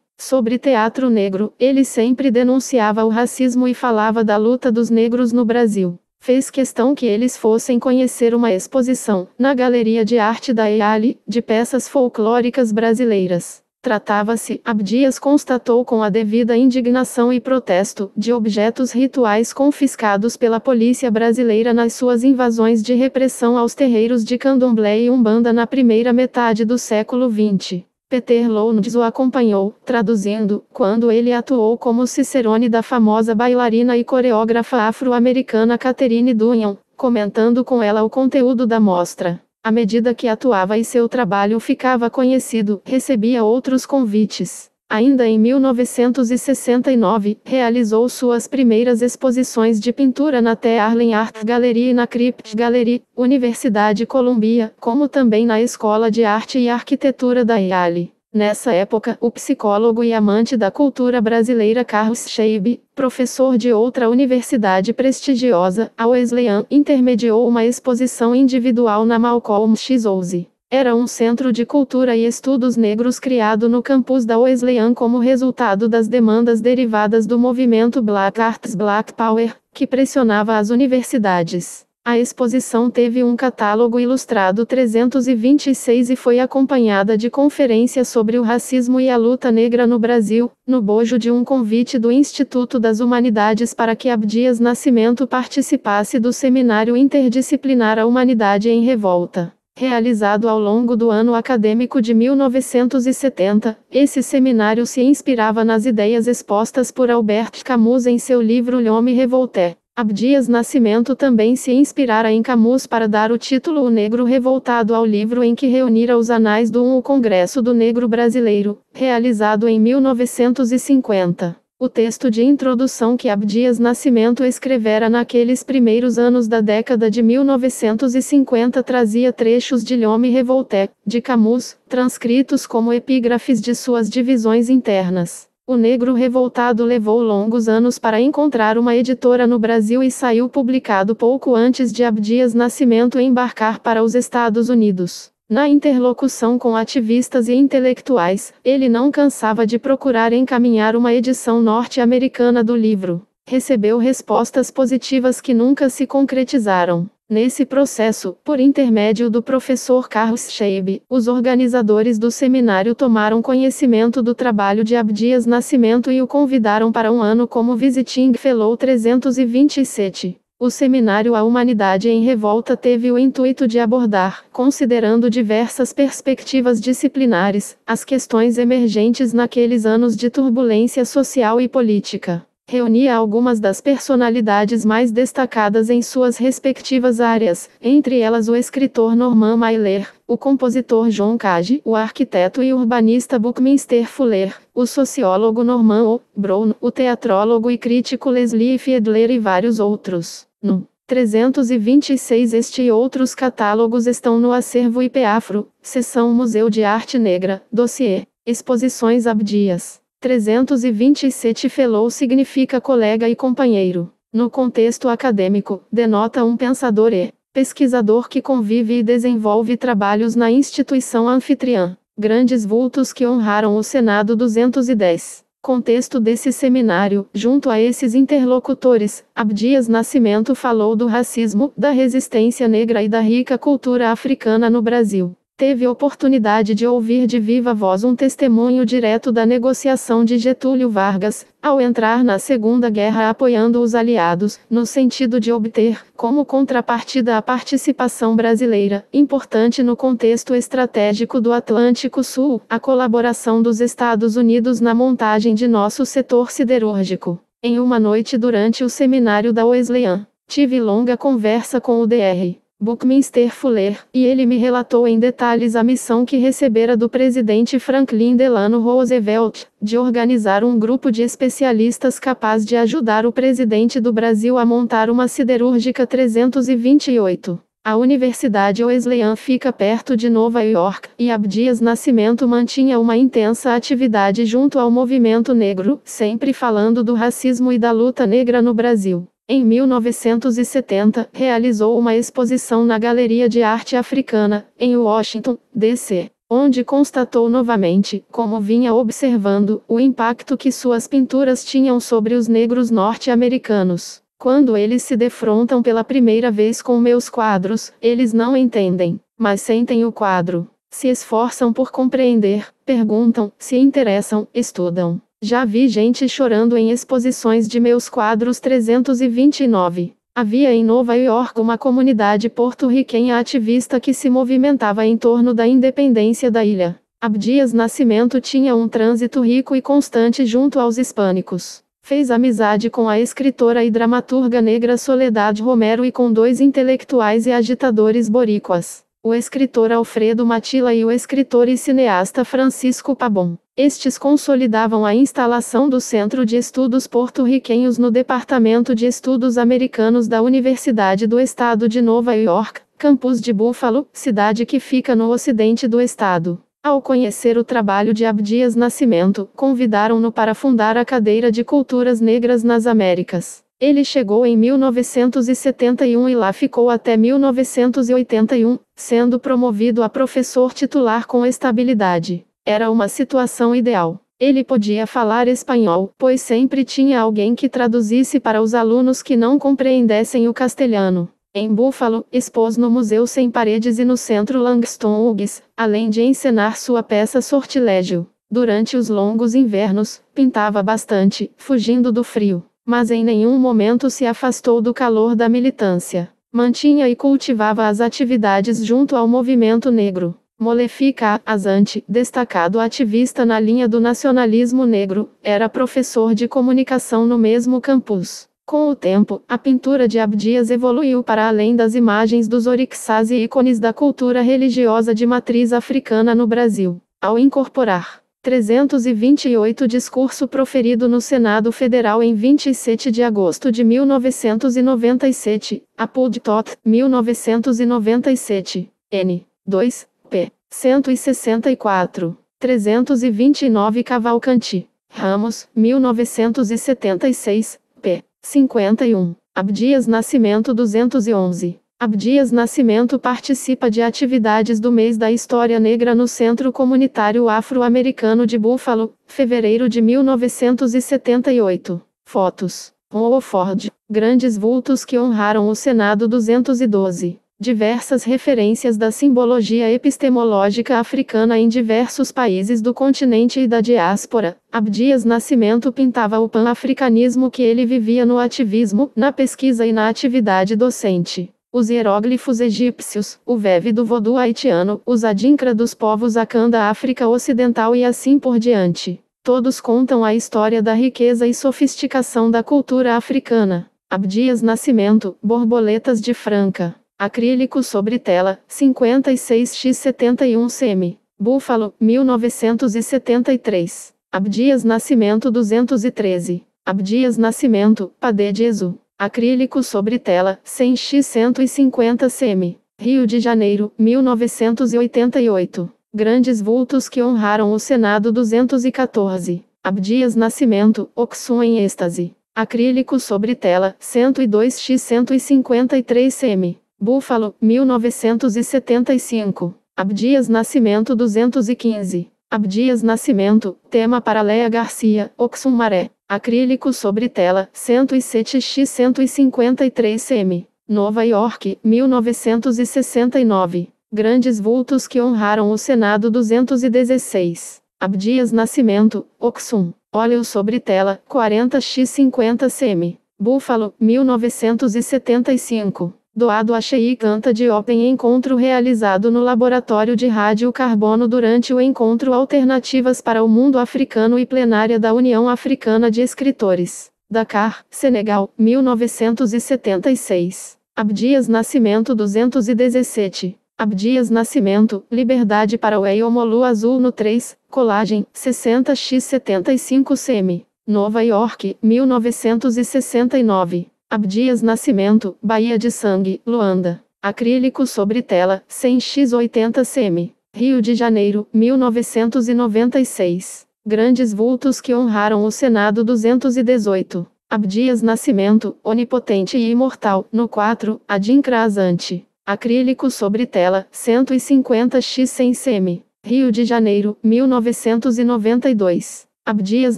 Sobre teatro negro, ele sempre denunciava o racismo e falava da luta dos negros no Brasil. Fez questão que eles fossem conhecer uma exposição, na Galeria de Arte da EALI, de peças folclóricas brasileiras tratava-se, Abdias constatou com a devida indignação e protesto, de objetos rituais confiscados pela polícia brasileira nas suas invasões de repressão aos terreiros de candomblé e umbanda na primeira metade do século XX. Peter Lowndes o acompanhou, traduzindo, quando ele atuou como Cicerone da famosa bailarina e coreógrafa afro-americana Catherine Dunham, comentando com ela o conteúdo da mostra. À medida que atuava e seu trabalho ficava conhecido, recebia outros convites. Ainda em 1969, realizou suas primeiras exposições de pintura na The Arlen Art Gallery e na Crypt Gallery, Universidade Columbia, como também na Escola de Arte e Arquitetura da Yale. Nessa época, o psicólogo e amante da cultura brasileira Carlos Scheib, professor de outra universidade prestigiosa, a Wesleyan, intermediou uma exposição individual na Malcolm X. 11 Era um centro de cultura e estudos negros criado no campus da Wesleyan como resultado das demandas derivadas do movimento Black Arts Black Power, que pressionava as universidades. A exposição teve um catálogo ilustrado 326 e foi acompanhada de conferência sobre o racismo e a luta negra no Brasil, no bojo de um convite do Instituto das Humanidades para que Abdias Nascimento participasse do seminário interdisciplinar A Humanidade em Revolta. Realizado ao longo do ano acadêmico de 1970, esse seminário se inspirava nas ideias expostas por Albert Camus em seu livro L'Homme Revolté. Abdias Nascimento também se inspirara em Camus para dar o título O Negro Revoltado ao livro em que reunira os anais do um Congresso do Negro Brasileiro, realizado em 1950. O texto de introdução que Abdias Nascimento escrevera naqueles primeiros anos da década de 1950 trazia trechos de L'Homme Revolté, de Camus, transcritos como epígrafes de suas divisões internas. O Negro Revoltado levou longos anos para encontrar uma editora no Brasil e saiu publicado pouco antes de Abdias Nascimento embarcar para os Estados Unidos. Na interlocução com ativistas e intelectuais, ele não cansava de procurar encaminhar uma edição norte-americana do livro. Recebeu respostas positivas que nunca se concretizaram. Nesse processo, por intermédio do professor Carlos Scheib, os organizadores do seminário tomaram conhecimento do trabalho de Abdias Nascimento e o convidaram para um ano como Visiting Fellow 327. O seminário A Humanidade em Revolta teve o intuito de abordar, considerando diversas perspectivas disciplinares, as questões emergentes naqueles anos de turbulência social e política reunia algumas das personalidades mais destacadas em suas respectivas áreas, entre elas o escritor Norman Mailer, o compositor John Cage, o arquiteto e urbanista Buckminster Fuller, o sociólogo Norman O. Brown, o teatrólogo e crítico Leslie Fiedler e vários outros. No 326 Este e outros catálogos estão no acervo IPAFRO, seção Museu de Arte Negra, dossiê, exposições abdias. 327 Fellow significa colega e companheiro. No contexto acadêmico, denota um pensador e pesquisador que convive e desenvolve trabalhos na instituição anfitriã. Grandes vultos que honraram o Senado 210. Contexto desse seminário, junto a esses interlocutores, Abdias Nascimento falou do racismo, da resistência negra e da rica cultura africana no Brasil teve oportunidade de ouvir de viva voz um testemunho direto da negociação de Getúlio Vargas, ao entrar na Segunda Guerra apoiando os aliados, no sentido de obter, como contrapartida a participação brasileira, importante no contexto estratégico do Atlântico Sul, a colaboração dos Estados Unidos na montagem de nosso setor siderúrgico. Em uma noite durante o seminário da Wesleyan, tive longa conversa com o Dr. Buckminster Fuller, e ele me relatou em detalhes a missão que recebera do presidente Franklin Delano Roosevelt, de organizar um grupo de especialistas capaz de ajudar o presidente do Brasil a montar uma siderúrgica 328. A Universidade Wesleyan fica perto de Nova York, e Abdias Nascimento mantinha uma intensa atividade junto ao movimento negro, sempre falando do racismo e da luta negra no Brasil. Em 1970, realizou uma exposição na Galeria de Arte Africana, em Washington, D.C., onde constatou novamente, como vinha observando, o impacto que suas pinturas tinham sobre os negros norte-americanos. Quando eles se defrontam pela primeira vez com meus quadros, eles não entendem, mas sentem o quadro. Se esforçam por compreender, perguntam, se interessam, estudam. Já vi gente chorando em exposições de meus quadros 329. Havia em Nova York uma comunidade porto-riquenha ativista que se movimentava em torno da independência da ilha. Abdias Nascimento tinha um trânsito rico e constante junto aos hispânicos. Fez amizade com a escritora e dramaturga negra Soledad Romero e com dois intelectuais e agitadores boricuas o escritor Alfredo Matila e o escritor e cineasta Francisco Pabon. Estes consolidavam a instalação do Centro de Estudos Porto-Riquenhos no Departamento de Estudos Americanos da Universidade do Estado de Nova York, campus de Buffalo, cidade que fica no ocidente do estado. Ao conhecer o trabalho de Abdias Nascimento, convidaram-no para fundar a cadeira de Culturas Negras nas Américas. Ele chegou em 1971 e lá ficou até 1981, sendo promovido a professor titular com estabilidade. Era uma situação ideal. Ele podia falar espanhol, pois sempre tinha alguém que traduzisse para os alunos que não compreendessem o castelhano. Em Buffalo, expôs no Museu Sem Paredes e no Centro Langston Hughes, além de encenar sua peça Sortilégio. Durante os longos invernos, pintava bastante, fugindo do frio mas em nenhum momento se afastou do calor da militância. Mantinha e cultivava as atividades junto ao movimento negro. Molefica Azante, destacado ativista na linha do nacionalismo negro, era professor de comunicação no mesmo campus. Com o tempo, a pintura de Abdias evoluiu para além das imagens dos orixás e ícones da cultura religiosa de matriz africana no Brasil. Ao incorporar 328 Discurso proferido no Senado Federal em 27 de agosto de 1997, Apud Tot, 1997, N. 2, p. 164. 329 Cavalcanti, Ramos, 1976, p. 51. Abdias Nascimento 211. Abdias Nascimento participa de atividades do Mês da História Negra no Centro Comunitário Afro-Americano de Buffalo, fevereiro de 1978. Fotos. O Ford. Grandes vultos que honraram o Senado 212. Diversas referências da simbologia epistemológica africana em diversos países do continente e da diáspora, Abdias Nascimento pintava o pan-africanismo que ele vivia no ativismo, na pesquisa e na atividade docente os hieróglifos egípcios, o veve do vodu haitiano, os adinkra dos povos akan da África Ocidental e assim por diante. Todos contam a história da riqueza e sofisticação da cultura africana. Abdias Nascimento, Borboletas de Franca. Acrílico sobre tela, 56x71 cm. Búfalo, 1973. Abdias Nascimento 213. Abdias Nascimento, Padê de Exu. Acrílico sobre tela, 100x 150 cm. Rio de Janeiro, 1988. Grandes vultos que honraram o Senado 214. Abdias Nascimento, Oxum em êxtase. Acrílico sobre tela, 102x 153 cm. Búfalo, 1975. Abdias Nascimento 215. Abdias Nascimento, tema para Leia Garcia, Oxum Maré, acrílico sobre tela, 107x 153 cm, Nova York, 1969. Grandes vultos que honraram o Senado 216. Abdias Nascimento, Oxum, óleo sobre tela, 40x 50 cm, Buffalo, 1975 doado a Chei Canta de Open encontro realizado no Laboratório de Rádio Carbono durante o encontro Alternativas para o Mundo Africano e plenária da União Africana de Escritores, Dakar, Senegal, 1976. Abdias Nascimento 217. Abdias Nascimento, Liberdade para o Eiomolu Azul no 3, colagem, 60x75cm, Nova York, 1969. Abdias Nascimento, Bahia de Sangue, Luanda. Acrílico sobre tela, 100x80 cm. Rio de Janeiro, 1996. Grandes vultos que honraram o Senado 218. Abdias Nascimento, onipotente e imortal, no 4, Adin Krasante. Acrílico sobre tela, 150x100 cm. Rio de Janeiro, 1992. Abdias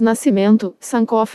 Nascimento,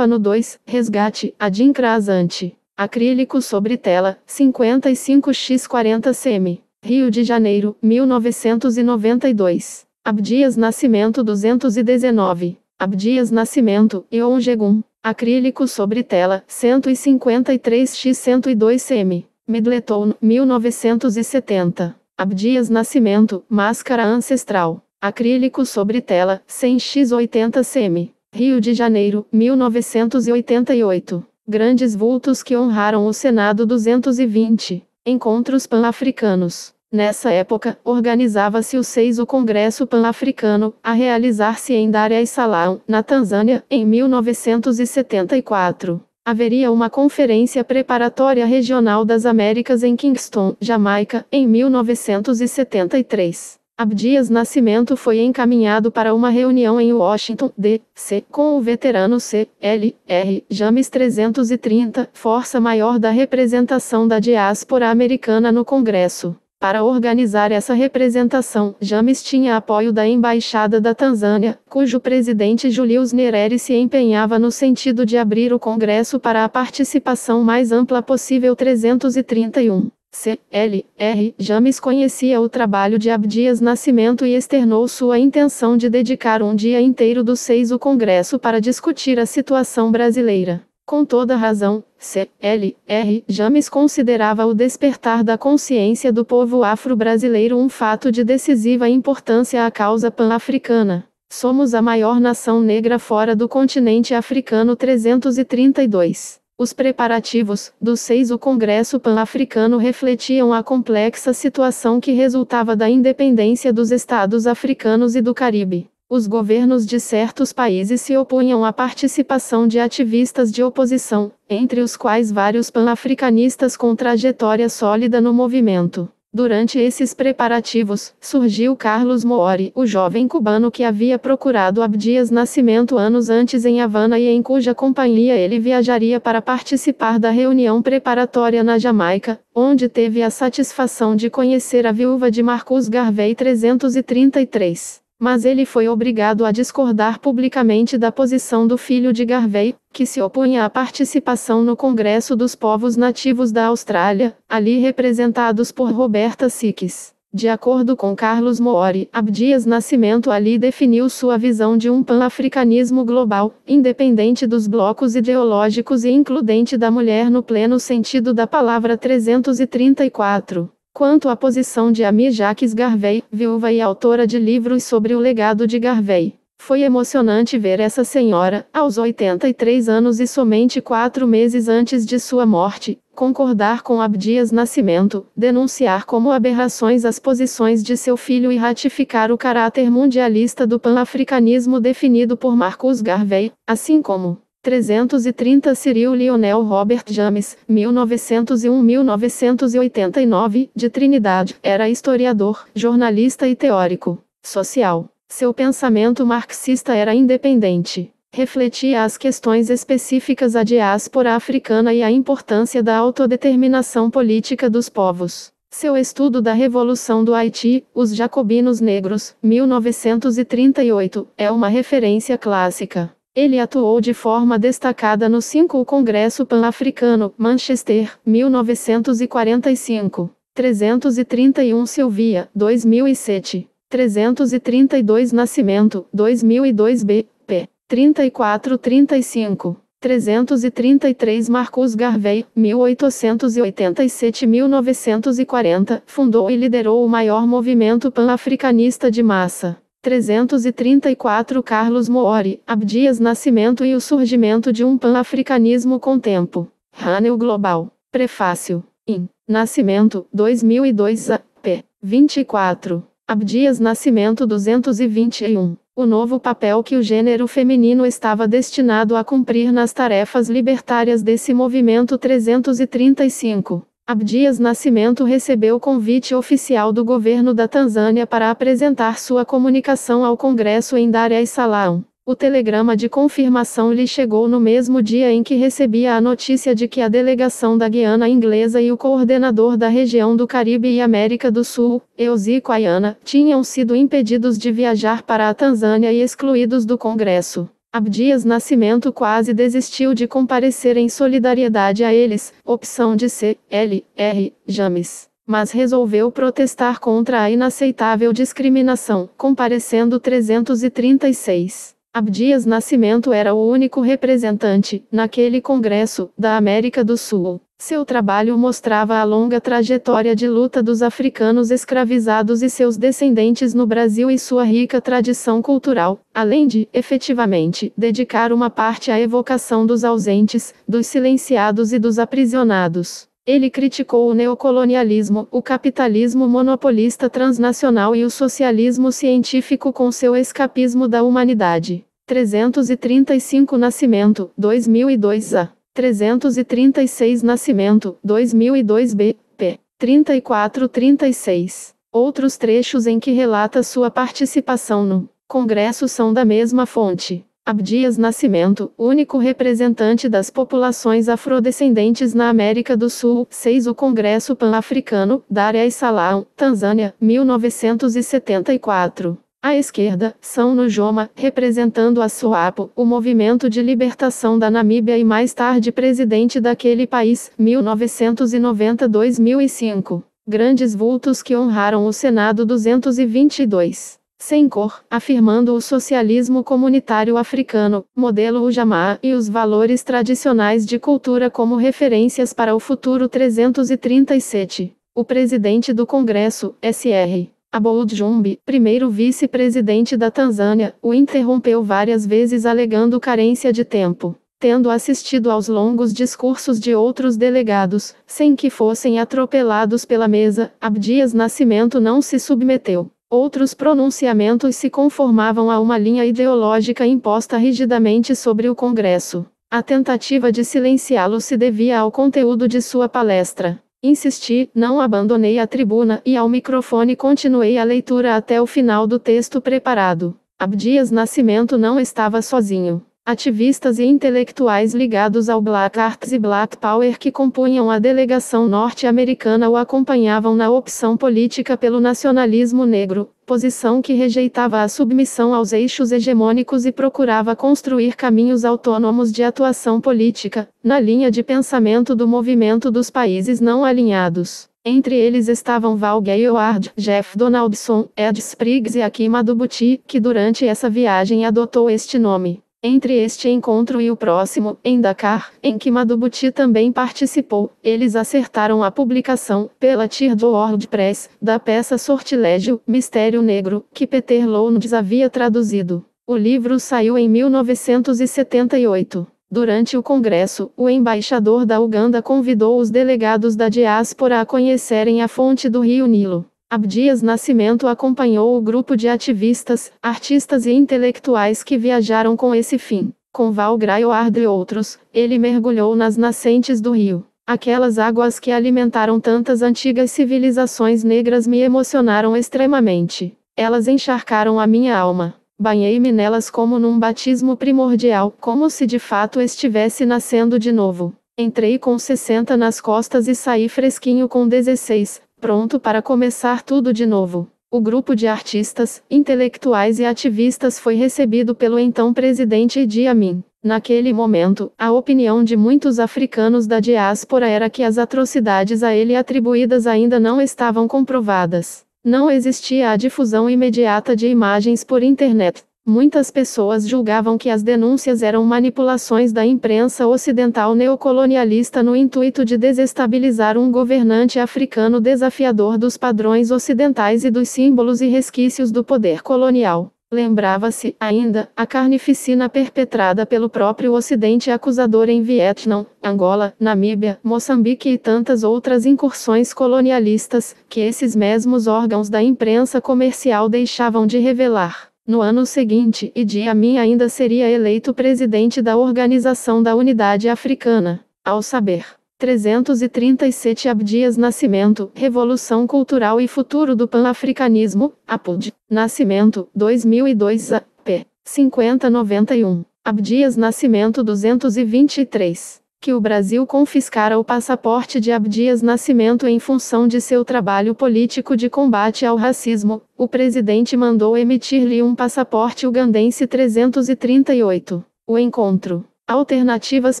no 2, Resgate, Adin Krasante. Acrílico sobre tela, 55x40cm. Rio de Janeiro, 1992. Abdias Nascimento 219. Abdias Nascimento, Ion Jegum. Acrílico sobre tela, 153x102cm. Midleton, 1970. Abdias Nascimento, Máscara Ancestral. Acrílico sobre tela, 100x80cm. Rio de Janeiro, 1988. Grandes vultos que honraram o Senado 220. Encontros pan-africanos. Nessa época, organizava-se o 6 o Congresso Pan-Africano, a realizar-se em Dar es Salaam, na Tanzânia, em 1974. Haveria uma conferência preparatória regional das Américas em Kingston, Jamaica, em 1973. Abdias Nascimento foi encaminhado para uma reunião em Washington, D.C., com o veterano C.L.R. James 330, força maior da representação da diáspora americana no Congresso. Para organizar essa representação, James tinha apoio da Embaixada da Tanzânia, cujo presidente Julius Nyerere se empenhava no sentido de abrir o Congresso para a participação mais ampla possível 331. C.L.R. James conhecia o trabalho de Abdias Nascimento e externou sua intenção de dedicar um dia inteiro dos seis o Congresso para discutir a situação brasileira. Com toda razão, C.L.R. James considerava o despertar da consciência do povo afro-brasileiro um fato de decisiva importância à causa pan-africana. Somos a maior nação negra fora do continente africano 332. Os preparativos do 6 o Congresso Pan-Africano refletiam a complexa situação que resultava da independência dos estados africanos e do Caribe. Os governos de certos países se opunham à participação de ativistas de oposição, entre os quais vários pan-africanistas com trajetória sólida no movimento. Durante esses preparativos, surgiu Carlos Moore, o jovem cubano que havia procurado Abdias Nascimento anos antes em Havana e em cuja companhia ele viajaria para participar da reunião preparatória na Jamaica, onde teve a satisfação de conhecer a viúva de Marcus Garvey 333 mas ele foi obrigado a discordar publicamente da posição do filho de Garvey, que se opunha à participação no Congresso dos Povos Nativos da Austrália, ali representados por Roberta Sikes. De acordo com Carlos Moore, Abdias Nascimento ali definiu sua visão de um pan-africanismo global, independente dos blocos ideológicos e includente da mulher no pleno sentido da palavra 334. Quanto à posição de Amy Jacques Garvey, viúva e autora de livros sobre o legado de Garvey, foi emocionante ver essa senhora, aos 83 anos e somente quatro meses antes de sua morte, concordar com Abdias Nascimento, denunciar como aberrações as posições de seu filho e ratificar o caráter mundialista do pan-africanismo definido por Marcus Garvey, assim como 330 Cyril Lionel Robert James, 1901-1989, de Trinidade, era historiador, jornalista e teórico social. Seu pensamento marxista era independente. Refletia as questões específicas à diáspora africana e a importância da autodeterminação política dos povos. Seu estudo da Revolução do Haiti, Os Jacobinos Negros, 1938, é uma referência clássica. Ele atuou de forma destacada no 5 Congresso Pan-Africano, Manchester, 1945. 331 Silvia, 2007. 332 Nascimento, 2002 B, p. 35 333 Marcos Garvey, 1887-1940, fundou e liderou o maior movimento pan-africanista de massa. 334 Carlos Moore, Abdias Nascimento e o surgimento de um pan-africanismo com tempo. Hanel Global. Prefácio. In. Nascimento, 2002 a p. 24. Abdias Nascimento 221. O novo papel que o gênero feminino estava destinado a cumprir nas tarefas libertárias desse movimento 335. Abdias Nascimento recebeu convite oficial do governo da Tanzânia para apresentar sua comunicação ao Congresso em Dar es Salaam. O telegrama de confirmação lhe chegou no mesmo dia em que recebia a notícia de que a delegação da Guiana Inglesa e o coordenador da região do Caribe e América do Sul, Eusiko Ayana, tinham sido impedidos de viajar para a Tanzânia e excluídos do Congresso. Abdias Nascimento quase desistiu de comparecer em solidariedade a eles, opção de C. L. R. James mas resolveu protestar contra a inaceitável discriminação, comparecendo 336. Abdias Nascimento era o único representante, naquele Congresso, da América do Sul. Seu trabalho mostrava a longa trajetória de luta dos africanos escravizados e seus descendentes no Brasil e sua rica tradição cultural, além de, efetivamente, dedicar uma parte à evocação dos ausentes, dos silenciados e dos aprisionados. Ele criticou o neocolonialismo, o capitalismo monopolista transnacional e o socialismo científico com seu escapismo da humanidade. 335 Nascimento, 2002 A. 336 Nascimento, 2002 B. P. 34 36. Outros trechos em que relata sua participação no Congresso são da mesma fonte. Abdias Nascimento, único representante das populações afrodescendentes na América do Sul, 6 O Congresso Pan-Africano, Dar es Salaam, Tanzânia, 1974. À esquerda, São Nujoma, representando a SWAPO, o Movimento de Libertação da Namíbia e mais tarde presidente daquele país, 1990-2005. Grandes vultos que honraram o Senado 222 sem cor, afirmando o socialismo comunitário africano, modelo Ujamaa e os valores tradicionais de cultura como referências para o futuro 337. O presidente do Congresso, Sr. Aboud Jumbi, primeiro vice-presidente da Tanzânia, o interrompeu várias vezes alegando carência de tempo tendo assistido aos longos discursos de outros delegados, sem que fossem atropelados pela mesa, Abdias Nascimento não se submeteu. Outros pronunciamentos se conformavam a uma linha ideológica imposta rigidamente sobre o Congresso. A tentativa de silenciá-lo se devia ao conteúdo de sua palestra. Insisti, não abandonei a tribuna e ao microfone continuei a leitura até o final do texto preparado. Abdias Nascimento não estava sozinho. Ativistas e intelectuais ligados ao Black Arts e Black Power que compunham a delegação norte-americana o acompanhavam na opção política pelo nacionalismo negro, posição que rejeitava a submissão aos eixos hegemônicos e procurava construir caminhos autônomos de atuação política, na linha de pensamento do movimento dos países não alinhados. Entre eles estavam Val Gaillard, Jeff Donaldson, Ed Spriggs e Akima Dubuti, que durante essa viagem adotou este nome. Entre este encontro e o próximo, em Dakar, em que Madubuti também participou, eles acertaram a publicação, pela Tir do Press, da peça Sortilégio, Mistério Negro, que Peter Lowndes havia traduzido. O livro saiu em 1978. Durante o congresso, o embaixador da Uganda convidou os delegados da diáspora a conhecerem a fonte do rio Nilo. Abdias Nascimento acompanhou o grupo de ativistas, artistas e intelectuais que viajaram com esse fim. Com Val Graioard e outros, ele mergulhou nas nascentes do rio. Aquelas águas que alimentaram tantas antigas civilizações negras me emocionaram extremamente. Elas encharcaram a minha alma. Banhei-me nelas como num batismo primordial, como se de fato estivesse nascendo de novo. Entrei com 60 nas costas e saí fresquinho com 16, pronto para começar tudo de novo. O grupo de artistas, intelectuais e ativistas foi recebido pelo então presidente Idi Amin. Naquele momento, a opinião de muitos africanos da diáspora era que as atrocidades a ele atribuídas ainda não estavam comprovadas. Não existia a difusão imediata de imagens por internet. Muitas pessoas julgavam que as denúncias eram manipulações da imprensa ocidental neocolonialista no intuito de desestabilizar um governante africano desafiador dos padrões ocidentais e dos símbolos e resquícios do poder colonial. Lembrava-se, ainda, a carnificina perpetrada pelo próprio Ocidente acusador em Vietnã, Angola, Namíbia, Moçambique e tantas outras incursões colonialistas, que esses mesmos órgãos da imprensa comercial deixavam de revelar. No ano seguinte, Idi Amin ainda seria eleito presidente da Organização da Unidade Africana. Ao saber, 337 Abdias Nascimento, Revolução Cultural e Futuro do Pan-Africanismo, APUD, Nascimento, 2002 a p. 5091, Abdias Nascimento 223 que o Brasil confiscara o passaporte de Abdias Nascimento em função de seu trabalho político de combate ao racismo, o presidente mandou emitir-lhe um passaporte ugandense 338. O encontro Alternativas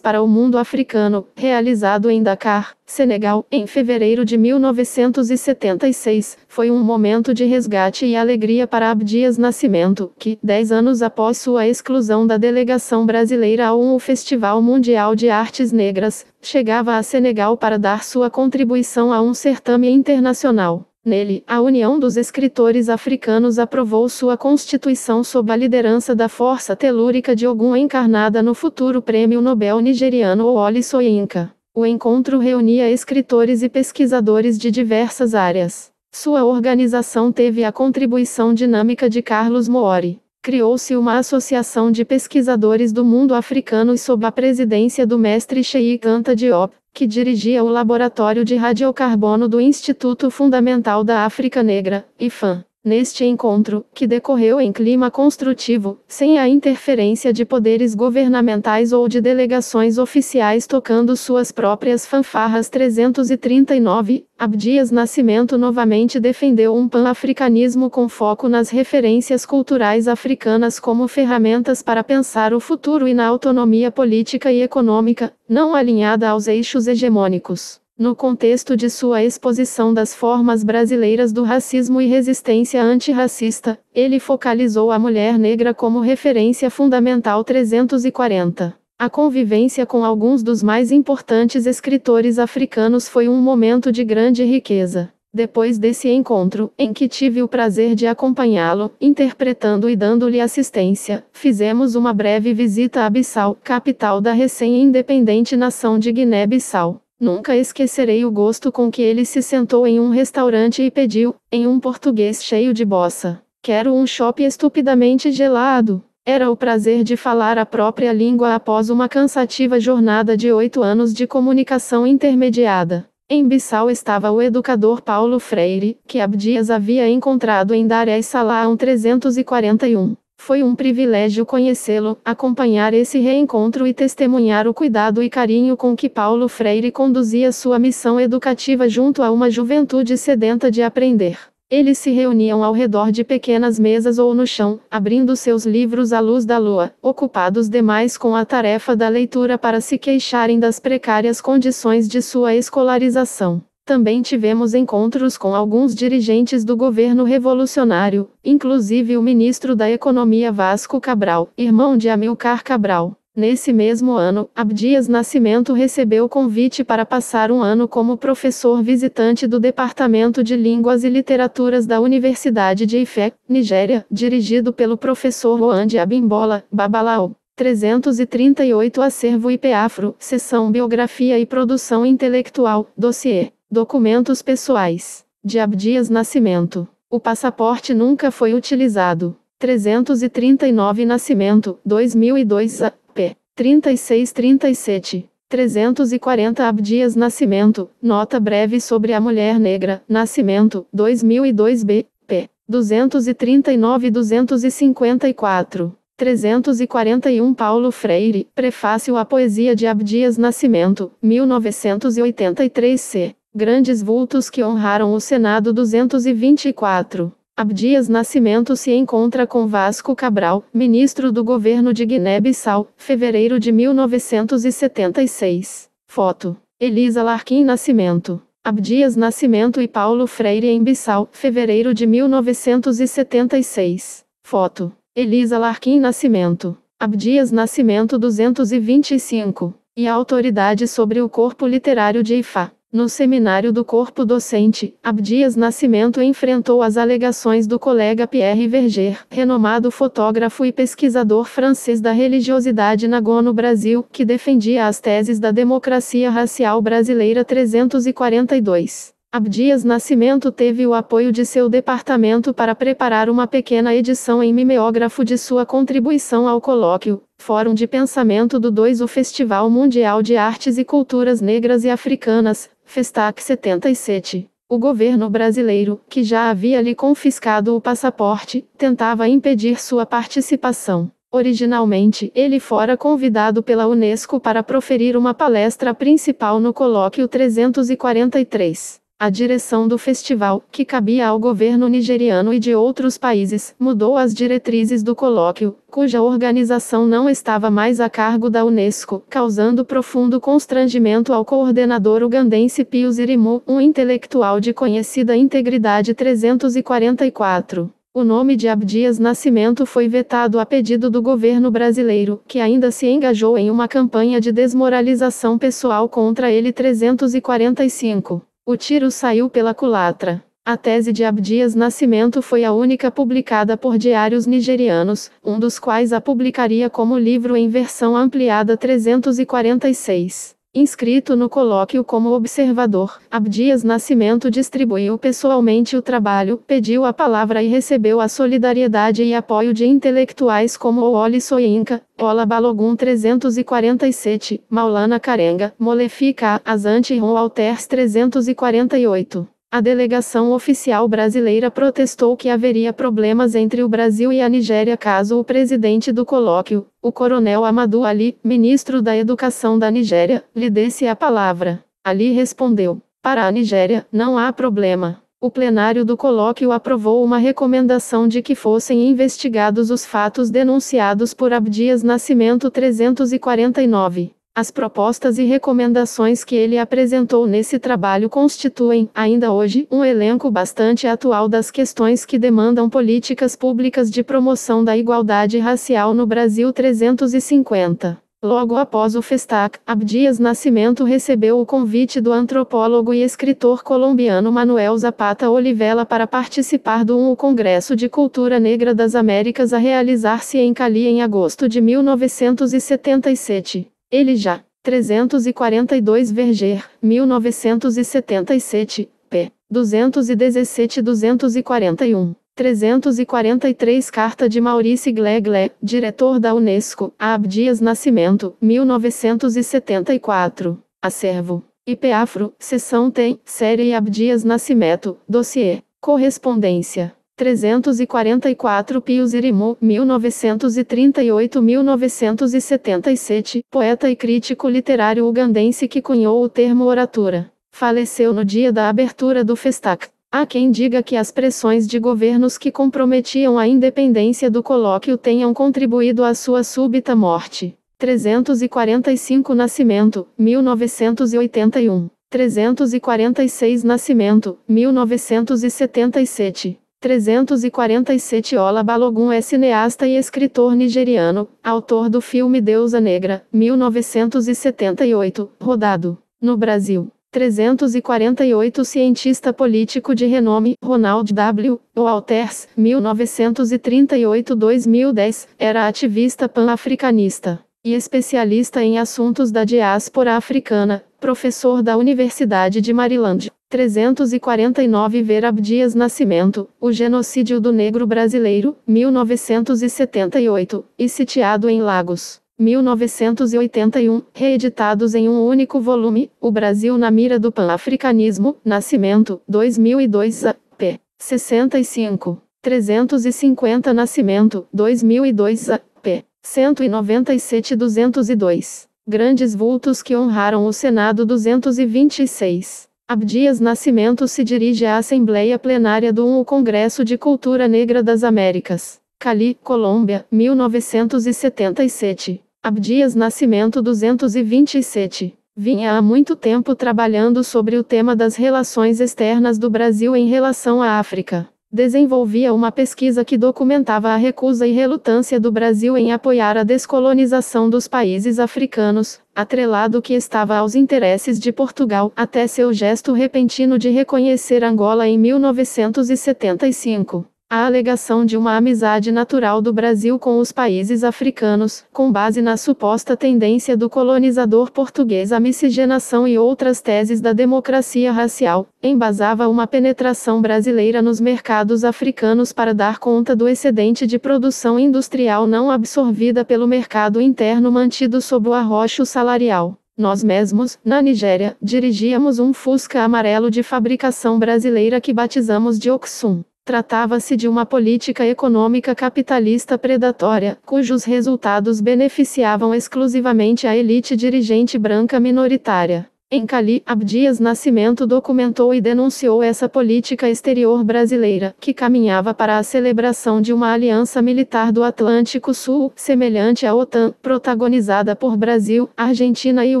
para o Mundo Africano, realizado em Dakar, Senegal, em fevereiro de 1976, foi um momento de resgate e alegria para Abdias Nascimento, que, dez anos após sua exclusão da delegação brasileira ao um Festival Mundial de Artes Negras, chegava a Senegal para dar sua contribuição a um certame internacional. Nele, a União dos Escritores Africanos aprovou sua constituição sob a liderança da força telúrica de Ogun encarnada no futuro Prêmio Nobel nigeriano Oli Soyinka. O encontro reunia escritores e pesquisadores de diversas áreas. Sua organização teve a contribuição dinâmica de Carlos Moore criou-se uma associação de pesquisadores do mundo africano sob a presidência do mestre Sheikh Anta Diop, que dirigia o laboratório de radiocarbono do Instituto Fundamental da África Negra, IFAM. Neste encontro, que decorreu em clima construtivo, sem a interferência de poderes governamentais ou de delegações oficiais tocando suas próprias fanfarras 339, Abdias Nascimento novamente defendeu um pan-africanismo com foco nas referências culturais africanas como ferramentas para pensar o futuro e na autonomia política e econômica, não alinhada aos eixos hegemônicos no contexto de sua exposição das formas brasileiras do racismo e resistência antirracista, ele focalizou a mulher negra como referência fundamental 340. A convivência com alguns dos mais importantes escritores africanos foi um momento de grande riqueza. Depois desse encontro, em que tive o prazer de acompanhá-lo, interpretando e dando-lhe assistência, fizemos uma breve visita a Bissau, capital da recém-independente nação de Guiné-Bissau. Nunca esquecerei o gosto com que ele se sentou em um restaurante e pediu, em um português cheio de bossa. Quero um chopp estupidamente gelado. Era o prazer de falar a própria língua após uma cansativa jornada de oito anos de comunicação intermediada. Em Bissau estava o educador Paulo Freire, que Abdias havia encontrado em Dar es Salaam 341. Foi um privilégio conhecê-lo, acompanhar esse reencontro e testemunhar o cuidado e carinho com que Paulo Freire conduzia sua missão educativa junto a uma juventude sedenta de aprender. Eles se reuniam ao redor de pequenas mesas ou no chão, abrindo seus livros à luz da lua, ocupados demais com a tarefa da leitura para se queixarem das precárias condições de sua escolarização. Também tivemos encontros com alguns dirigentes do governo revolucionário, inclusive o ministro da Economia Vasco Cabral, irmão de Amilcar Cabral. Nesse mesmo ano, Abdias Nascimento recebeu convite para passar um ano como professor visitante do Departamento de Línguas e Literaturas da Universidade de Ifé, Nigéria, dirigido pelo professor Oande Abimbola, Babalao. 338 Acervo IPAFRO, sessão Biografia e Produção Intelectual, Dossier. Documentos pessoais. De Abdias Nascimento. O passaporte nunca foi utilizado. 339 Nascimento, 2002 a p. 3637. 340 Abdias Nascimento, nota breve sobre a mulher negra, Nascimento, 2002 b. p. 239 254. 341 Paulo Freire, Prefácio à Poesia de Abdias Nascimento, 1983 c. Grandes vultos que honraram o Senado 224. Abdias Nascimento se encontra com Vasco Cabral, ministro do governo de Guiné-Bissau, fevereiro de 1976. Foto. Elisa Larkin Nascimento. Abdias Nascimento e Paulo Freire em Bissau, fevereiro de 1976. Foto. Elisa Larkin Nascimento. Abdias Nascimento 225. E a autoridade sobre o corpo literário de Ifá. No seminário do corpo docente, Abdias Nascimento enfrentou as alegações do colega Pierre Verger, renomado fotógrafo e pesquisador francês da religiosidade Nagô no Brasil, que defendia as teses da democracia racial brasileira 342. Abdias Nascimento teve o apoio de seu departamento para preparar uma pequena edição em mimeógrafo de sua contribuição ao colóquio, Fórum de Pensamento do 2 O Festival Mundial de Artes e Culturas Negras e Africanas, Festac 77. O governo brasileiro, que já havia lhe confiscado o passaporte, tentava impedir sua participação. Originalmente, ele fora convidado pela Unesco para proferir uma palestra principal no Colóquio 343. A direção do festival, que cabia ao governo nigeriano e de outros países, mudou as diretrizes do colóquio, cuja organização não estava mais a cargo da Unesco, causando profundo constrangimento ao coordenador ugandense Pius Irimu, um intelectual de conhecida integridade 344. O nome de Abdias Nascimento foi vetado a pedido do governo brasileiro, que ainda se engajou em uma campanha de desmoralização pessoal contra ele 345. O tiro saiu pela culatra. A tese de Abdias Nascimento foi a única publicada por diários nigerianos, um dos quais a publicaria como livro em versão ampliada 346. Inscrito no colóquio como observador, Abdias Nascimento distribuiu pessoalmente o trabalho, pediu a palavra e recebeu a solidariedade e apoio de intelectuais como Ooli Soyinka, Ola Balogun 347, Maulana Karenga, Molefika, Azante e Ron Alters 348. A delegação oficial brasileira protestou que haveria problemas entre o Brasil e a Nigéria caso o presidente do colóquio, o coronel Amadou Ali, ministro da Educação da Nigéria, lhe desse a palavra. Ali respondeu: Para a Nigéria, não há problema. O plenário do colóquio aprovou uma recomendação de que fossem investigados os fatos denunciados por Abdias Nascimento 349. As propostas e recomendações que ele apresentou nesse trabalho constituem, ainda hoje, um elenco bastante atual das questões que demandam políticas públicas de promoção da igualdade racial no Brasil 350. Logo após o Festac, Abdias Nascimento recebeu o convite do antropólogo e escritor colombiano Manuel Zapata Olivella para participar do 1 Congresso de Cultura Negra das Américas a realizar-se em Cali em agosto de 1977. Ele já, 342 Verger, 1977, p. 217-241. 343 Carta de Maurice Glegle, diretor da Unesco, a Abdias Nascimento, 1974. Acervo. IPAFRO, Sessão tem, Série Abdias Nascimento, Dossiê, Correspondência. 344 Pius Irimu, 1938-1977, poeta e crítico literário ugandense que cunhou o termo oratura. Faleceu no dia da abertura do Festac. Há quem diga que as pressões de governos que comprometiam a independência do colóquio tenham contribuído à sua súbita morte. 345 Nascimento, 1981. 346 Nascimento, 1977. 347 Ola Balogun é cineasta e escritor nigeriano, autor do filme Deusa Negra, 1978, rodado no Brasil. 348 Cientista político de renome, Ronald W. Walters, 1938-2010, era ativista pan-africanista e especialista em assuntos da diáspora africana, professor da Universidade de Maryland. 349 Ver Abdias Nascimento, O Genocídio do Negro Brasileiro, 1978, e sitiado em Lagos. 1981, reeditados em um único volume, O Brasil na Mira do Pan-Africanismo, Nascimento, 2002 a p. 65. 350 Nascimento, 2002 a p. 197 202. Grandes vultos que honraram o Senado 226. Abdias Nascimento se dirige à Assembleia Plenária do 1 Congresso de Cultura Negra das Américas. Cali, Colômbia, 1977. Abdias Nascimento 227. Vinha há muito tempo trabalhando sobre o tema das relações externas do Brasil em relação à África desenvolvia uma pesquisa que documentava a recusa e relutância do Brasil em apoiar a descolonização dos países africanos, atrelado que estava aos interesses de Portugal, até seu gesto repentino de reconhecer Angola em 1975 a alegação de uma amizade natural do Brasil com os países africanos, com base na suposta tendência do colonizador português à miscigenação e outras teses da democracia racial, embasava uma penetração brasileira nos mercados africanos para dar conta do excedente de produção industrial não absorvida pelo mercado interno mantido sob o arrocho salarial. Nós mesmos, na Nigéria, dirigíamos um Fusca amarelo de fabricação brasileira que batizamos de Oxum. Tratava-se de uma política econômica capitalista predatória, cujos resultados beneficiavam exclusivamente a elite dirigente branca minoritária. Em Cali, Abdias Nascimento documentou e denunciou essa política exterior brasileira, que caminhava para a celebração de uma aliança militar do Atlântico Sul, semelhante à OTAN, protagonizada por Brasil, Argentina e o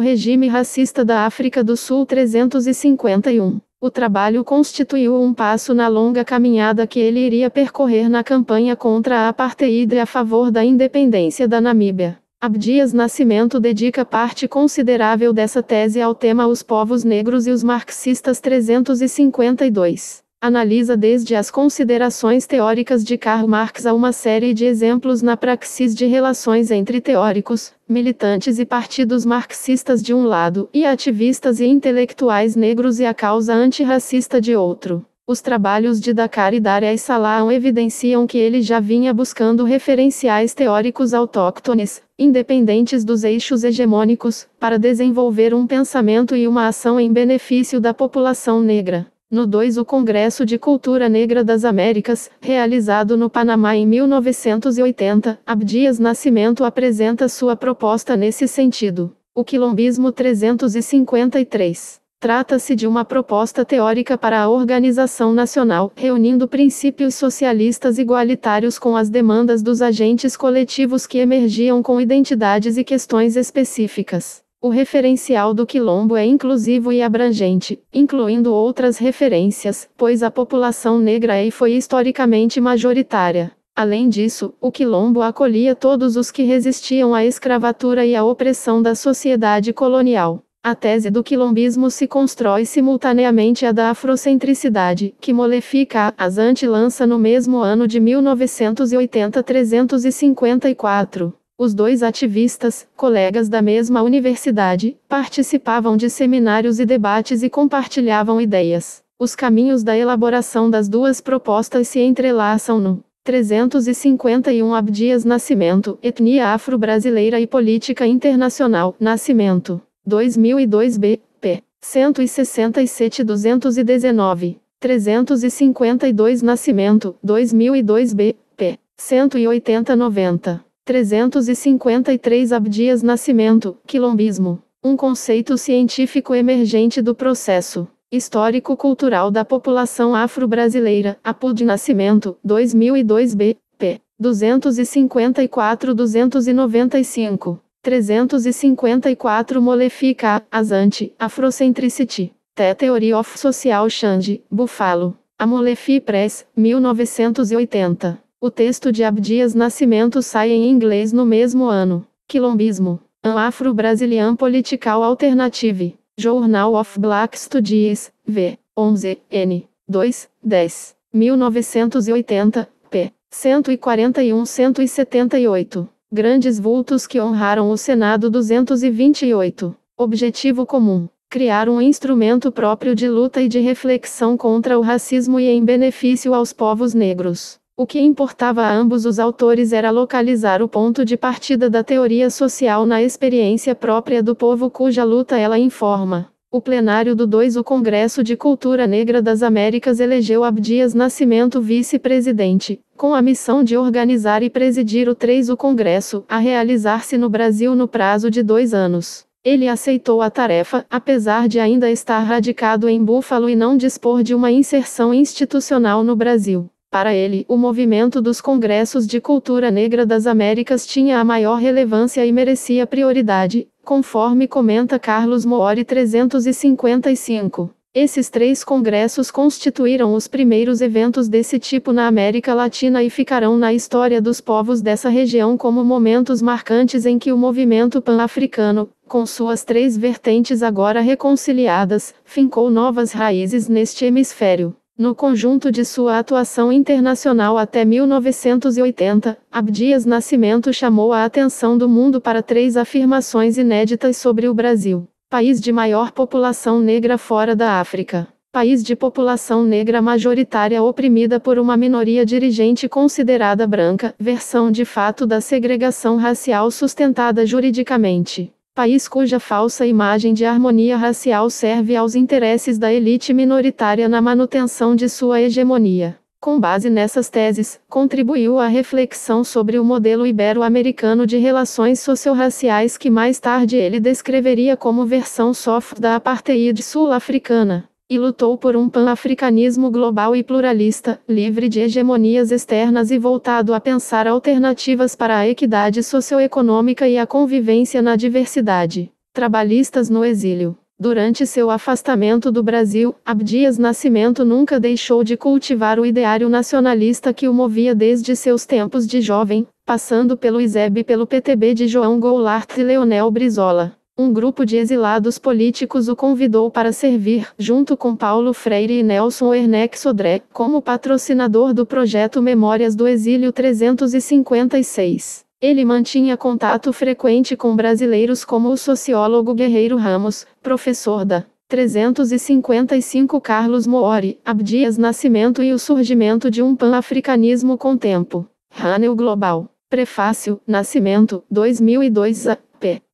regime racista da África do Sul 351. O trabalho constituiu um passo na longa caminhada que ele iria percorrer na campanha contra a apartheid e a favor da independência da Namíbia. Abdias Nascimento dedica parte considerável dessa tese ao tema Os Povos Negros e os Marxistas 352 analisa desde as considerações teóricas de Karl Marx a uma série de exemplos na praxis de relações entre teóricos, militantes e partidos marxistas de um lado, e ativistas e intelectuais negros e a causa antirracista de outro. Os trabalhos de Dakar e Daria e Salaam evidenciam que ele já vinha buscando referenciais teóricos autóctones, independentes dos eixos hegemônicos, para desenvolver um pensamento e uma ação em benefício da população negra. No 2, o Congresso de Cultura Negra das Américas, realizado no Panamá em 1980, Abdias Nascimento apresenta sua proposta nesse sentido. O Quilombismo 353. Trata-se de uma proposta teórica para a organização nacional, reunindo princípios socialistas igualitários com as demandas dos agentes coletivos que emergiam com identidades e questões específicas. O referencial do quilombo é inclusivo e abrangente, incluindo outras referências, pois a população negra é e foi historicamente majoritária. Além disso, o quilombo acolhia todos os que resistiam à escravatura e à opressão da sociedade colonial. A tese do quilombismo se constrói simultaneamente à da afrocentricidade, que molefica a Azante lança no mesmo ano de 1980 354. Os dois ativistas, colegas da mesma universidade, participavam de seminários e debates e compartilhavam ideias. Os caminhos da elaboração das duas propostas se entrelaçam no 351 Abdias Nascimento, Etnia Afro-Brasileira e Política Internacional, Nascimento, 2002 B, p. 167-219, 352 Nascimento, 2002 B, p. 180-90. 353 Abdias Nascimento, quilombismo. Um conceito científico emergente do processo histórico-cultural da população afro-brasileira, APUD Nascimento, 2002 B, p. 254-295. 354 Molefica, azante, Afrocentricity. The Theory of Social Change, Buffalo. Molefi Press, 1980. O texto de Abdias Nascimento sai em inglês no mesmo ano. Quilombismo. An Afro-Brazilian Political Alternative. Journal of Black Studies. V. 11. N. 2. 10. 1980. p. 141-178. Grandes vultos que honraram o Senado 228. Objetivo comum: criar um instrumento próprio de luta e de reflexão contra o racismo e em benefício aos povos negros. O que importava a ambos os autores era localizar o ponto de partida da teoria social na experiência própria do povo cuja luta ela informa. O plenário do 2 O Congresso de Cultura Negra das Américas elegeu Abdias Nascimento vice-presidente, com a missão de organizar e presidir o 3 O Congresso, a realizar-se no Brasil no prazo de dois anos. Ele aceitou a tarefa, apesar de ainda estar radicado em Búfalo e não dispor de uma inserção institucional no Brasil. Para ele, o movimento dos congressos de cultura negra das Américas tinha a maior relevância e merecia prioridade, conforme comenta Carlos Moore 355. Esses três congressos constituíram os primeiros eventos desse tipo na América Latina e ficarão na história dos povos dessa região como momentos marcantes em que o movimento pan-africano, com suas três vertentes agora reconciliadas, fincou novas raízes neste hemisfério. No conjunto de sua atuação internacional até 1980, Abdias Nascimento chamou a atenção do mundo para três afirmações inéditas sobre o Brasil: país de maior população negra fora da África, país de população negra majoritária oprimida por uma minoria dirigente considerada branca, versão de fato da segregação racial sustentada juridicamente país cuja falsa imagem de harmonia racial serve aos interesses da elite minoritária na manutenção de sua hegemonia. Com base nessas teses, contribuiu à reflexão sobre o modelo ibero-americano de relações socio-raciais que mais tarde ele descreveria como versão soft da apartheid sul-africana e lutou por um pan-africanismo global e pluralista, livre de hegemonias externas e voltado a pensar alternativas para a equidade socioeconômica e a convivência na diversidade. Trabalhistas no exílio. Durante seu afastamento do Brasil, Abdias Nascimento nunca deixou de cultivar o ideário nacionalista que o movia desde seus tempos de jovem, passando pelo ISEB e pelo PTB de João Goulart e Leonel Brizola. Um grupo de exilados políticos o convidou para servir, junto com Paulo Freire e Nelson Werneck Sodré, como patrocinador do projeto Memórias do Exílio 356. Ele mantinha contato frequente com brasileiros como o sociólogo Guerreiro Ramos, professor da 355 Carlos Moore, Abdias Nascimento e o surgimento de um pan-africanismo com tempo. Hanel Global. Prefácio, Nascimento, 2002 a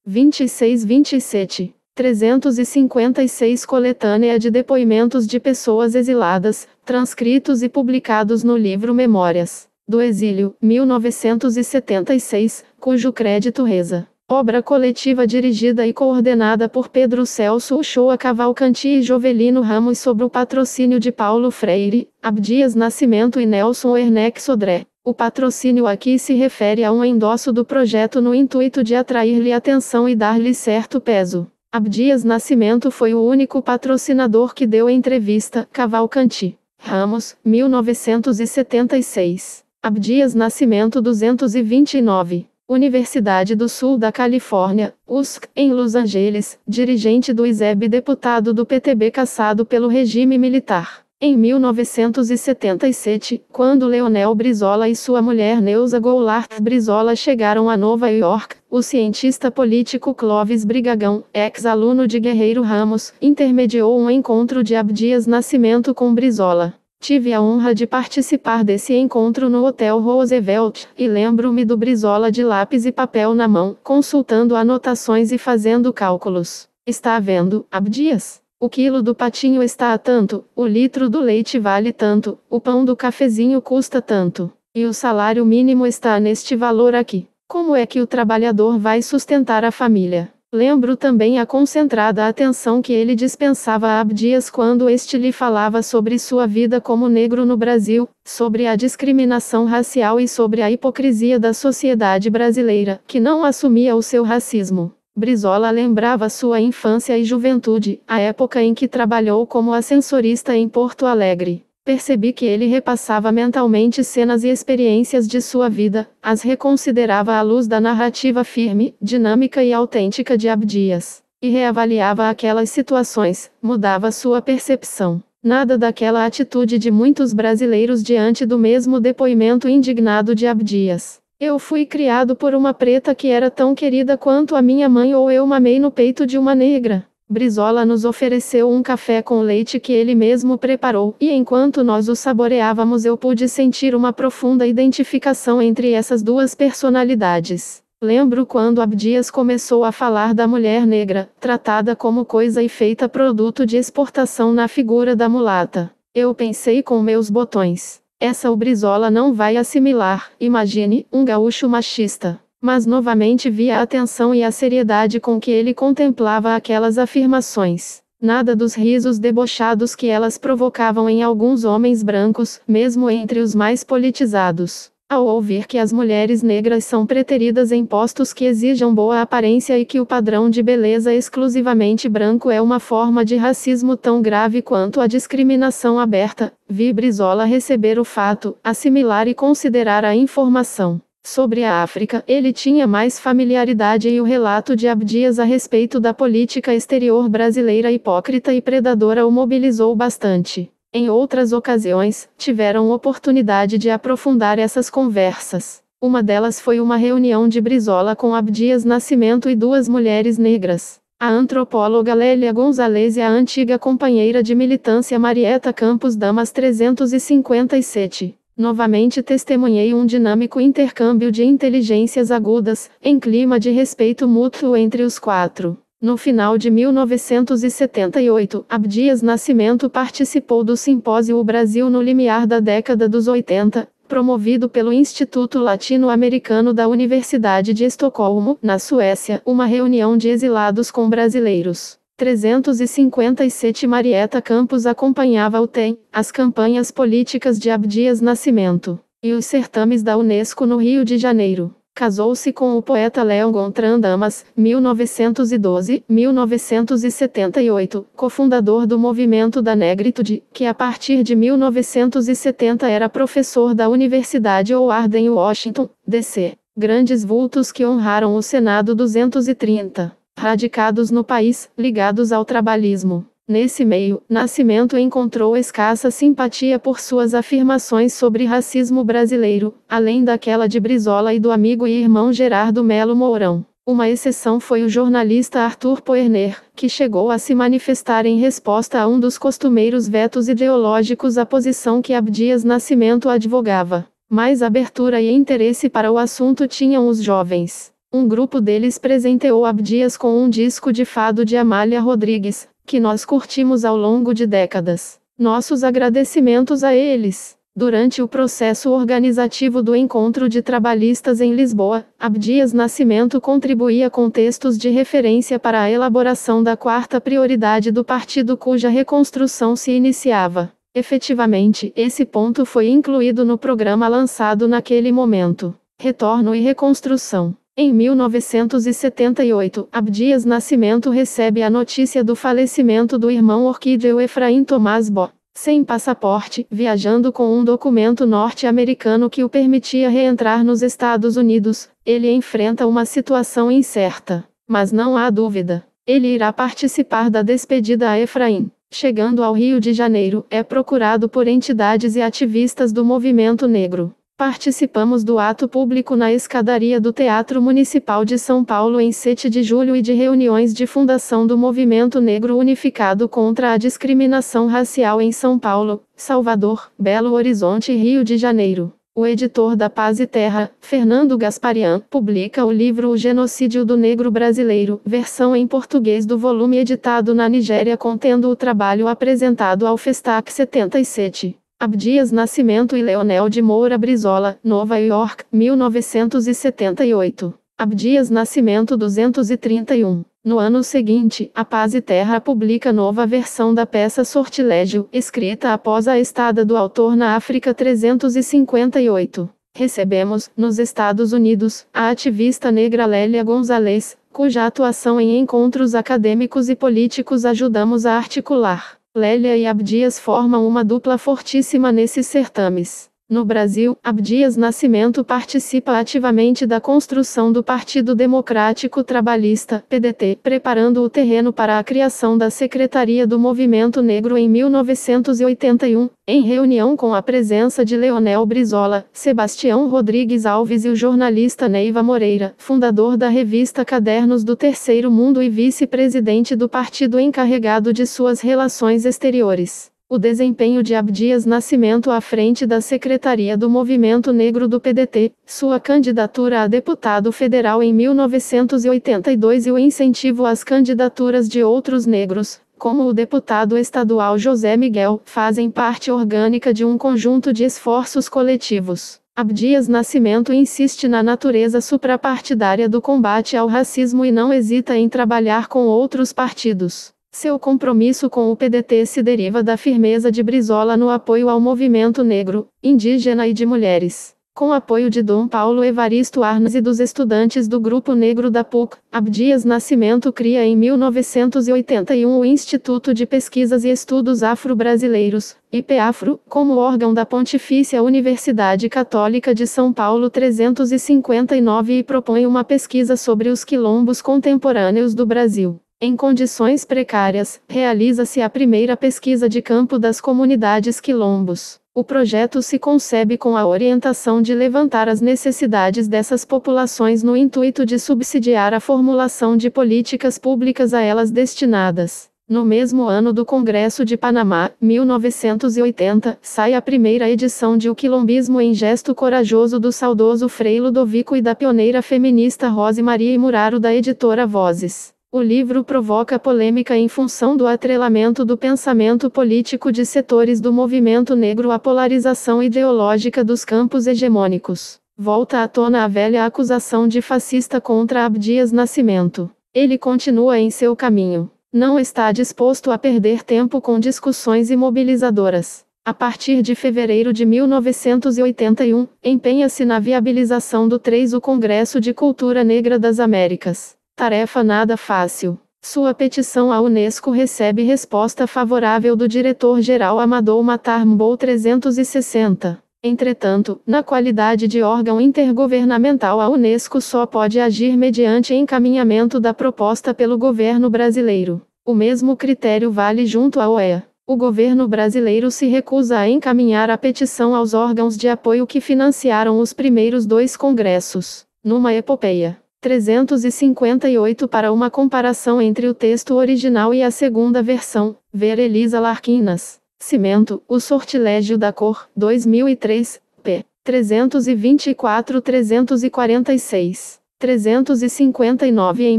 2627, 356 Coletânea de depoimentos de pessoas exiladas, transcritos e publicados no livro Memórias do Exílio, 1976, cujo crédito reza. Obra coletiva dirigida e coordenada por Pedro Celso Uchoa Cavalcanti e Jovelino Ramos sob o patrocínio de Paulo Freire, Abdias Nascimento e Nelson Werneck Sodré. O patrocínio aqui se refere a um endosso do projeto no intuito de atrair-lhe atenção e dar-lhe certo peso. Abdias Nascimento foi o único patrocinador que deu entrevista, Cavalcanti. Ramos, 1976. Abdias Nascimento 229. Universidade do Sul da Califórnia, USC, em Los Angeles, dirigente do ISEB deputado do PTB caçado pelo regime militar. Em 1977, quando Leonel Brizola e sua mulher Neuza Goulart Brizola chegaram a Nova York, o cientista político Clóvis Brigagão, ex-aluno de Guerreiro Ramos, intermediou um encontro de Abdias Nascimento com Brizola. Tive a honra de participar desse encontro no Hotel Roosevelt, e lembro-me do Brizola de lápis e papel na mão, consultando anotações e fazendo cálculos. Está vendo, Abdias? O quilo do patinho está a tanto, o litro do leite vale tanto, o pão do cafezinho custa tanto. E o salário mínimo está neste valor aqui. Como é que o trabalhador vai sustentar a família? Lembro também a concentrada atenção que ele dispensava a Abdias quando este lhe falava sobre sua vida como negro no Brasil, sobre a discriminação racial e sobre a hipocrisia da sociedade brasileira, que não assumia o seu racismo. Brizola lembrava sua infância e juventude, a época em que trabalhou como ascensorista em Porto Alegre. Percebi que ele repassava mentalmente cenas e experiências de sua vida, as reconsiderava à luz da narrativa firme, dinâmica e autêntica de Abdias, e reavaliava aquelas situações, mudava sua percepção. Nada daquela atitude de muitos brasileiros diante do mesmo depoimento indignado de Abdias. Eu fui criado por uma preta que era tão querida quanto a minha mãe ou eu mamei no peito de uma negra. Brizola nos ofereceu um café com leite que ele mesmo preparou, e enquanto nós o saboreávamos eu pude sentir uma profunda identificação entre essas duas personalidades. Lembro quando Abdias começou a falar da mulher negra, tratada como coisa e feita produto de exportação na figura da mulata. Eu pensei com meus botões. Essa ubrizola não vai assimilar, imagine, um gaúcho machista. Mas novamente via a atenção e a seriedade com que ele contemplava aquelas afirmações. Nada dos risos debochados que elas provocavam em alguns homens brancos, mesmo entre os mais politizados ao ouvir que as mulheres negras são preteridas em postos que exijam boa aparência e que o padrão de beleza exclusivamente branco é uma forma de racismo tão grave quanto a discriminação aberta, vi Brizola receber o fato, assimilar e considerar a informação. Sobre a África, ele tinha mais familiaridade e o relato de Abdias a respeito da política exterior brasileira hipócrita e predadora o mobilizou bastante. Em outras ocasiões, tiveram oportunidade de aprofundar essas conversas. Uma delas foi uma reunião de Brizola com Abdias Nascimento e duas mulheres negras. A antropóloga Lélia Gonzalez e a antiga companheira de militância Marieta Campos Damas 357. Novamente testemunhei um dinâmico intercâmbio de inteligências agudas, em clima de respeito mútuo entre os quatro. No final de 1978, Abdias Nascimento participou do simpósio O Brasil no Limiar da Década dos 80, promovido pelo Instituto Latino-Americano da Universidade de Estocolmo, na Suécia, uma reunião de exilados com brasileiros. 357 Marieta Campos acompanhava o TEM, as campanhas políticas de Abdias Nascimento, e os certames da Unesco no Rio de Janeiro. Casou-se com o poeta Leon Gontran Damas, 1912-1978, cofundador do movimento da Negritude, que a partir de 1970 era professor da Universidade Howard em Washington, D.C. Grandes vultos que honraram o Senado 230, radicados no país, ligados ao trabalhismo. Nesse meio, Nascimento encontrou escassa simpatia por suas afirmações sobre racismo brasileiro, além daquela de Brizola e do amigo e irmão Gerardo Melo Mourão. Uma exceção foi o jornalista Arthur Poerner, que chegou a se manifestar em resposta a um dos costumeiros vetos ideológicos à posição que Abdias Nascimento advogava. Mais abertura e interesse para o assunto tinham os jovens. Um grupo deles presenteou Abdias com um disco de fado de Amália Rodrigues, que nós curtimos ao longo de décadas. Nossos agradecimentos a eles. Durante o processo organizativo do encontro de trabalhistas em Lisboa, Abdias Nascimento contribuía com textos de referência para a elaboração da quarta prioridade do partido cuja reconstrução se iniciava. Efetivamente, esse ponto foi incluído no programa lançado naquele momento: Retorno e Reconstrução. Em 1978, Abdias Nascimento recebe a notícia do falecimento do irmão orquídeo Efraim Tomás Bo, sem passaporte, viajando com um documento norte-americano que o permitia reentrar nos Estados Unidos. Ele enfrenta uma situação incerta, mas não há dúvida, ele irá participar da despedida a Efraim. Chegando ao Rio de Janeiro, é procurado por entidades e ativistas do movimento negro. Participamos do ato público na escadaria do Teatro Municipal de São Paulo em 7 de julho e de reuniões de fundação do Movimento Negro Unificado contra a Discriminação Racial em São Paulo, Salvador, Belo Horizonte e Rio de Janeiro. O editor da Paz e Terra, Fernando Gasparian, publica o livro O Genocídio do Negro Brasileiro, versão em português do volume editado na Nigéria contendo o trabalho apresentado ao Festac 77. Abdias Nascimento e Leonel de Moura Brizola, Nova York, 1978. Abdias Nascimento 231. No ano seguinte, a Paz e Terra publica nova versão da peça Sortilégio, escrita após a estada do autor na África 358. Recebemos, nos Estados Unidos, a ativista negra Lélia Gonzalez, cuja atuação em encontros acadêmicos e políticos ajudamos a articular. Lélia e Abdias formam uma dupla fortíssima nesses certames. No Brasil, Abdias Nascimento participa ativamente da construção do Partido Democrático Trabalhista, PDT, preparando o terreno para a criação da Secretaria do Movimento Negro em 1981, em reunião com a presença de Leonel Brizola, Sebastião Rodrigues Alves e o jornalista Neiva Moreira, fundador da revista Cadernos do Terceiro Mundo e vice-presidente do partido encarregado de suas relações exteriores o desempenho de Abdias Nascimento à frente da Secretaria do Movimento Negro do PDT, sua candidatura a deputado federal em 1982 e o incentivo às candidaturas de outros negros, como o deputado estadual José Miguel, fazem parte orgânica de um conjunto de esforços coletivos. Abdias Nascimento insiste na natureza suprapartidária do combate ao racismo e não hesita em trabalhar com outros partidos. Seu compromisso com o PDT se deriva da firmeza de Brizola no apoio ao movimento negro, indígena e de mulheres. Com apoio de Dom Paulo Evaristo Arnes e dos estudantes do Grupo Negro da PUC, Abdias Nascimento cria em 1981 o Instituto de Pesquisas e Estudos Afro-Brasileiros, IPAFRO, como órgão da Pontifícia Universidade Católica de São Paulo 359 e propõe uma pesquisa sobre os quilombos contemporâneos do Brasil. Em condições precárias, realiza-se a primeira pesquisa de campo das comunidades quilombos. O projeto se concebe com a orientação de levantar as necessidades dessas populações no intuito de subsidiar a formulação de políticas públicas a elas destinadas. No mesmo ano do Congresso de Panamá, 1980, sai a primeira edição de O Quilombismo em Gesto Corajoso do saudoso Frei Ludovico e da pioneira feminista Rose Maria Imuraro da editora Vozes. O livro provoca polêmica em função do atrelamento do pensamento político de setores do movimento negro à polarização ideológica dos campos hegemônicos. Volta à tona a velha acusação de fascista contra Abdias Nascimento. Ele continua em seu caminho. Não está disposto a perder tempo com discussões imobilizadoras. A partir de fevereiro de 1981, empenha-se na viabilização do 3 o Congresso de Cultura Negra das Américas. Tarefa nada fácil. Sua petição à Unesco recebe resposta favorável do diretor-geral Amadou Mbou 360. Entretanto, na qualidade de órgão intergovernamental, a Unesco só pode agir mediante encaminhamento da proposta pelo governo brasileiro. O mesmo critério vale junto à OEA. O governo brasileiro se recusa a encaminhar a petição aos órgãos de apoio que financiaram os primeiros dois congressos. Numa epopeia 358 para uma comparação entre o texto original e a segunda versão, ver Elisa Larquinas. Cimento, O Sortilégio da Cor, 2003, p. 324-346. 359 em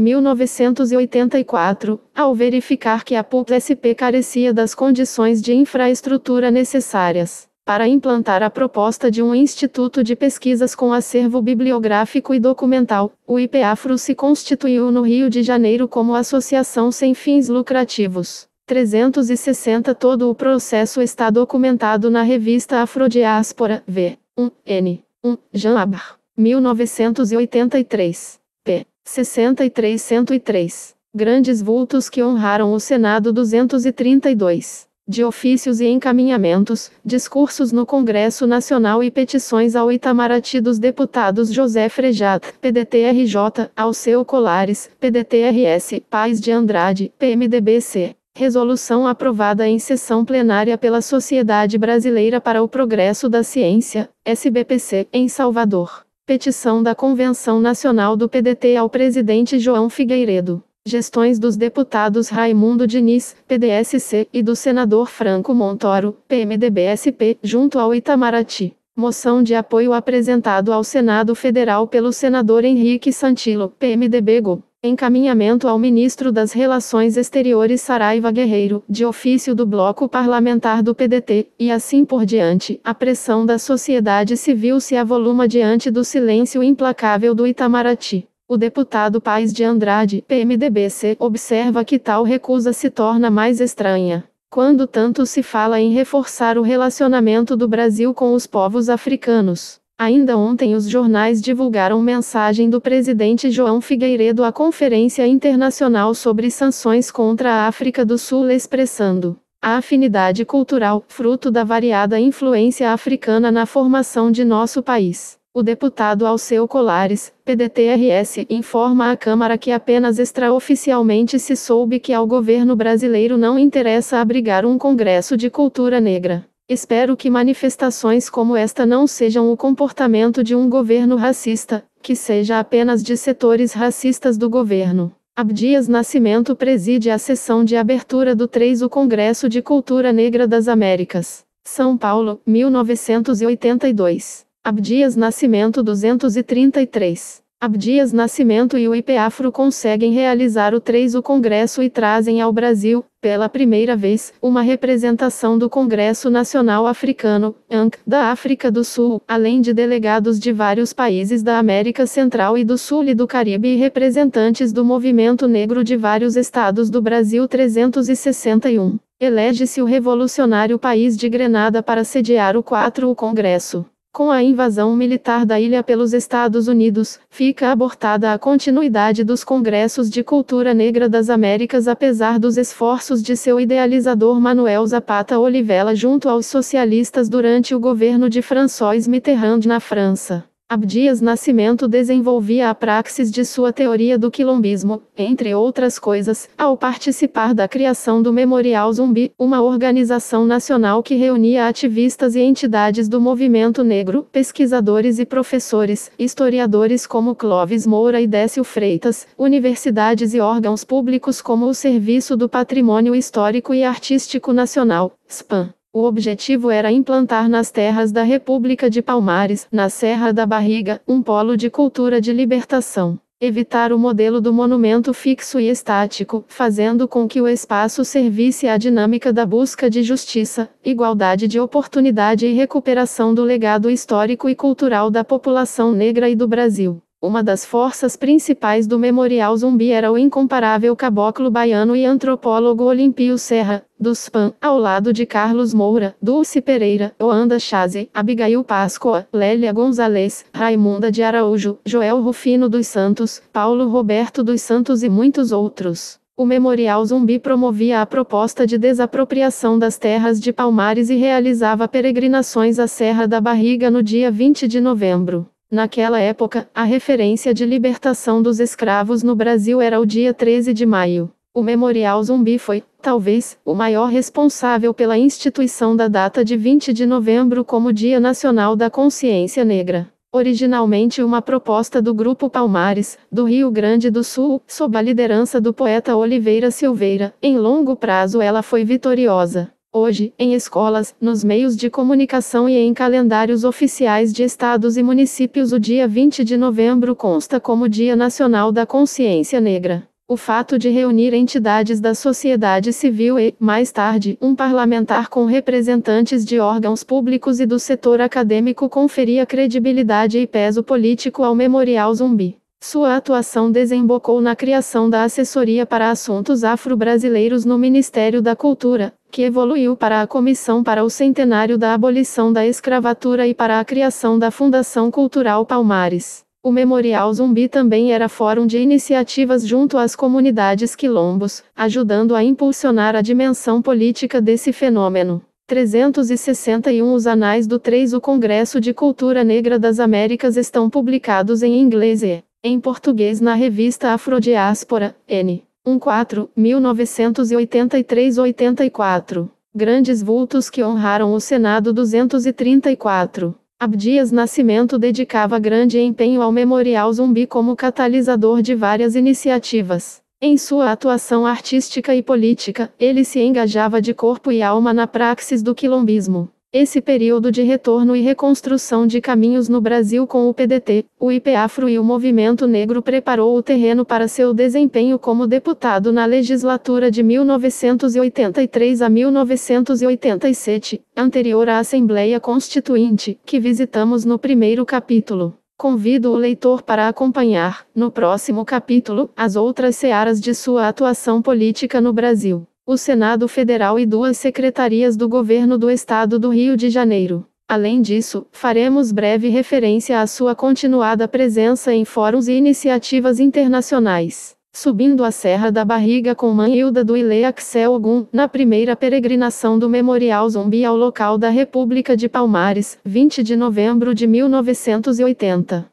1984, ao verificar que a PUC-SP carecia das condições de infraestrutura necessárias para implantar a proposta de um Instituto de Pesquisas com Acervo Bibliográfico e Documental, o IPAFRO se constituiu no Rio de Janeiro como associação sem fins lucrativos. 360 Todo o processo está documentado na revista Afrodiáspora, V. 1, N. 1, Jean Abar, 1983, p. 63103. Grandes vultos que honraram o Senado 232 de ofícios e encaminhamentos, discursos no Congresso Nacional e petições ao Itamaraty dos deputados José Frejat, PDTRJ, Alceu Colares, PDTRS, Paz de Andrade, PMDBC. Resolução aprovada em sessão plenária pela Sociedade Brasileira para o Progresso da Ciência, SBPC, em Salvador. Petição da Convenção Nacional do PDT ao presidente João Figueiredo. Gestões dos deputados Raimundo Diniz, PDSC, e do senador Franco Montoro, PMDB-SP, junto ao Itamaraty. Moção de apoio apresentado ao Senado Federal pelo senador Henrique Santilo, PMDB-GO. Encaminhamento ao ministro das Relações Exteriores Saraiva Guerreiro, de ofício do bloco parlamentar do PDT, e assim por diante, a pressão da sociedade civil se avoluma diante do silêncio implacável do Itamaraty. O deputado Paes de Andrade, PMDBC, observa que tal recusa se torna mais estranha. Quando tanto se fala em reforçar o relacionamento do Brasil com os povos africanos. Ainda ontem, os jornais divulgaram mensagem do presidente João Figueiredo à Conferência Internacional sobre Sanções contra a África do Sul, expressando a afinidade cultural, fruto da variada influência africana na formação de nosso país. O deputado Alceu Colares, PDTRS, informa à Câmara que apenas extraoficialmente se soube que ao governo brasileiro não interessa abrigar um congresso de cultura negra. Espero que manifestações como esta não sejam o comportamento de um governo racista, que seja apenas de setores racistas do governo. Abdias Nascimento preside a sessão de abertura do 3 o Congresso de Cultura Negra das Américas. São Paulo, 1982. Abdias Nascimento 233. Abdias Nascimento e o IPAFRO conseguem realizar o 3 o Congresso e trazem ao Brasil, pela primeira vez, uma representação do Congresso Nacional Africano, ANC, da África do Sul, além de delegados de vários países da América Central e do Sul e do Caribe e representantes do movimento negro de vários estados do Brasil 361. Elege-se o revolucionário país de Grenada para sediar o 4 o Congresso. Com a invasão militar da ilha pelos Estados Unidos, fica abortada a continuidade dos congressos de cultura negra das Américas apesar dos esforços de seu idealizador Manuel Zapata Olivella junto aos socialistas durante o governo de François Mitterrand na França. Abdias Nascimento desenvolvia a praxis de sua teoria do quilombismo, entre outras coisas, ao participar da criação do Memorial Zumbi, uma organização nacional que reunia ativistas e entidades do movimento negro, pesquisadores e professores, historiadores como Clóvis Moura e Décio Freitas, universidades e órgãos públicos como o Serviço do Patrimônio Histórico e Artístico Nacional, SPAN. O objetivo era implantar nas terras da República de Palmares, na Serra da Barriga, um polo de cultura de libertação. Evitar o modelo do monumento fixo e estático, fazendo com que o espaço servisse à dinâmica da busca de justiça, igualdade de oportunidade e recuperação do legado histórico e cultural da população negra e do Brasil. Uma das forças principais do Memorial Zumbi era o incomparável caboclo baiano e antropólogo Olimpio Serra, do Pan, ao lado de Carlos Moura, Dulce Pereira, Oanda Chase, Abigail Páscoa, Lélia Gonzalez, Raimunda de Araújo, Joel Rufino dos Santos, Paulo Roberto dos Santos e muitos outros. O Memorial Zumbi promovia a proposta de desapropriação das terras de Palmares e realizava peregrinações à Serra da Barriga no dia 20 de novembro. Naquela época, a referência de libertação dos escravos no Brasil era o dia 13 de maio. O Memorial Zumbi foi, talvez, o maior responsável pela instituição da data de 20 de novembro como Dia Nacional da Consciência Negra. Originalmente uma proposta do Grupo Palmares, do Rio Grande do Sul, sob a liderança do poeta Oliveira Silveira, em longo prazo ela foi vitoriosa. Hoje, em escolas, nos meios de comunicação e em calendários oficiais de estados e municípios, o dia 20 de novembro consta como Dia Nacional da Consciência Negra. O fato de reunir entidades da sociedade civil e, mais tarde, um parlamentar com representantes de órgãos públicos e do setor acadêmico conferia credibilidade e peso político ao Memorial Zumbi. Sua atuação desembocou na criação da Assessoria para Assuntos Afro-Brasileiros no Ministério da Cultura, que evoluiu para a Comissão para o Centenário da Abolição da Escravatura e para a criação da Fundação Cultural Palmares. O Memorial Zumbi também era fórum de iniciativas junto às comunidades quilombos, ajudando a impulsionar a dimensão política desse fenômeno. 361 Os Anais do 3 O Congresso de Cultura Negra das Américas estão publicados em inglês e em português na revista Afrodiáspora, N. 14, 1983-84. Grandes vultos que honraram o Senado 234. Abdias Nascimento dedicava grande empenho ao Memorial Zumbi como catalisador de várias iniciativas. Em sua atuação artística e política, ele se engajava de corpo e alma na praxis do quilombismo. Esse período de retorno e reconstrução de caminhos no Brasil com o PDT, o IPAFRO e o Movimento Negro preparou o terreno para seu desempenho como deputado na legislatura de 1983 a 1987, anterior à Assembleia Constituinte, que visitamos no primeiro capítulo. Convido o leitor para acompanhar, no próximo capítulo, as outras searas de sua atuação política no Brasil o Senado Federal e duas secretarias do Governo do Estado do Rio de Janeiro. Além disso, faremos breve referência à sua continuada presença em fóruns e iniciativas internacionais. Subindo a Serra da Barriga com Manilda do Ile Axel Ogum, na primeira peregrinação do Memorial Zumbi ao local da República de Palmares, 20 de novembro de 1980.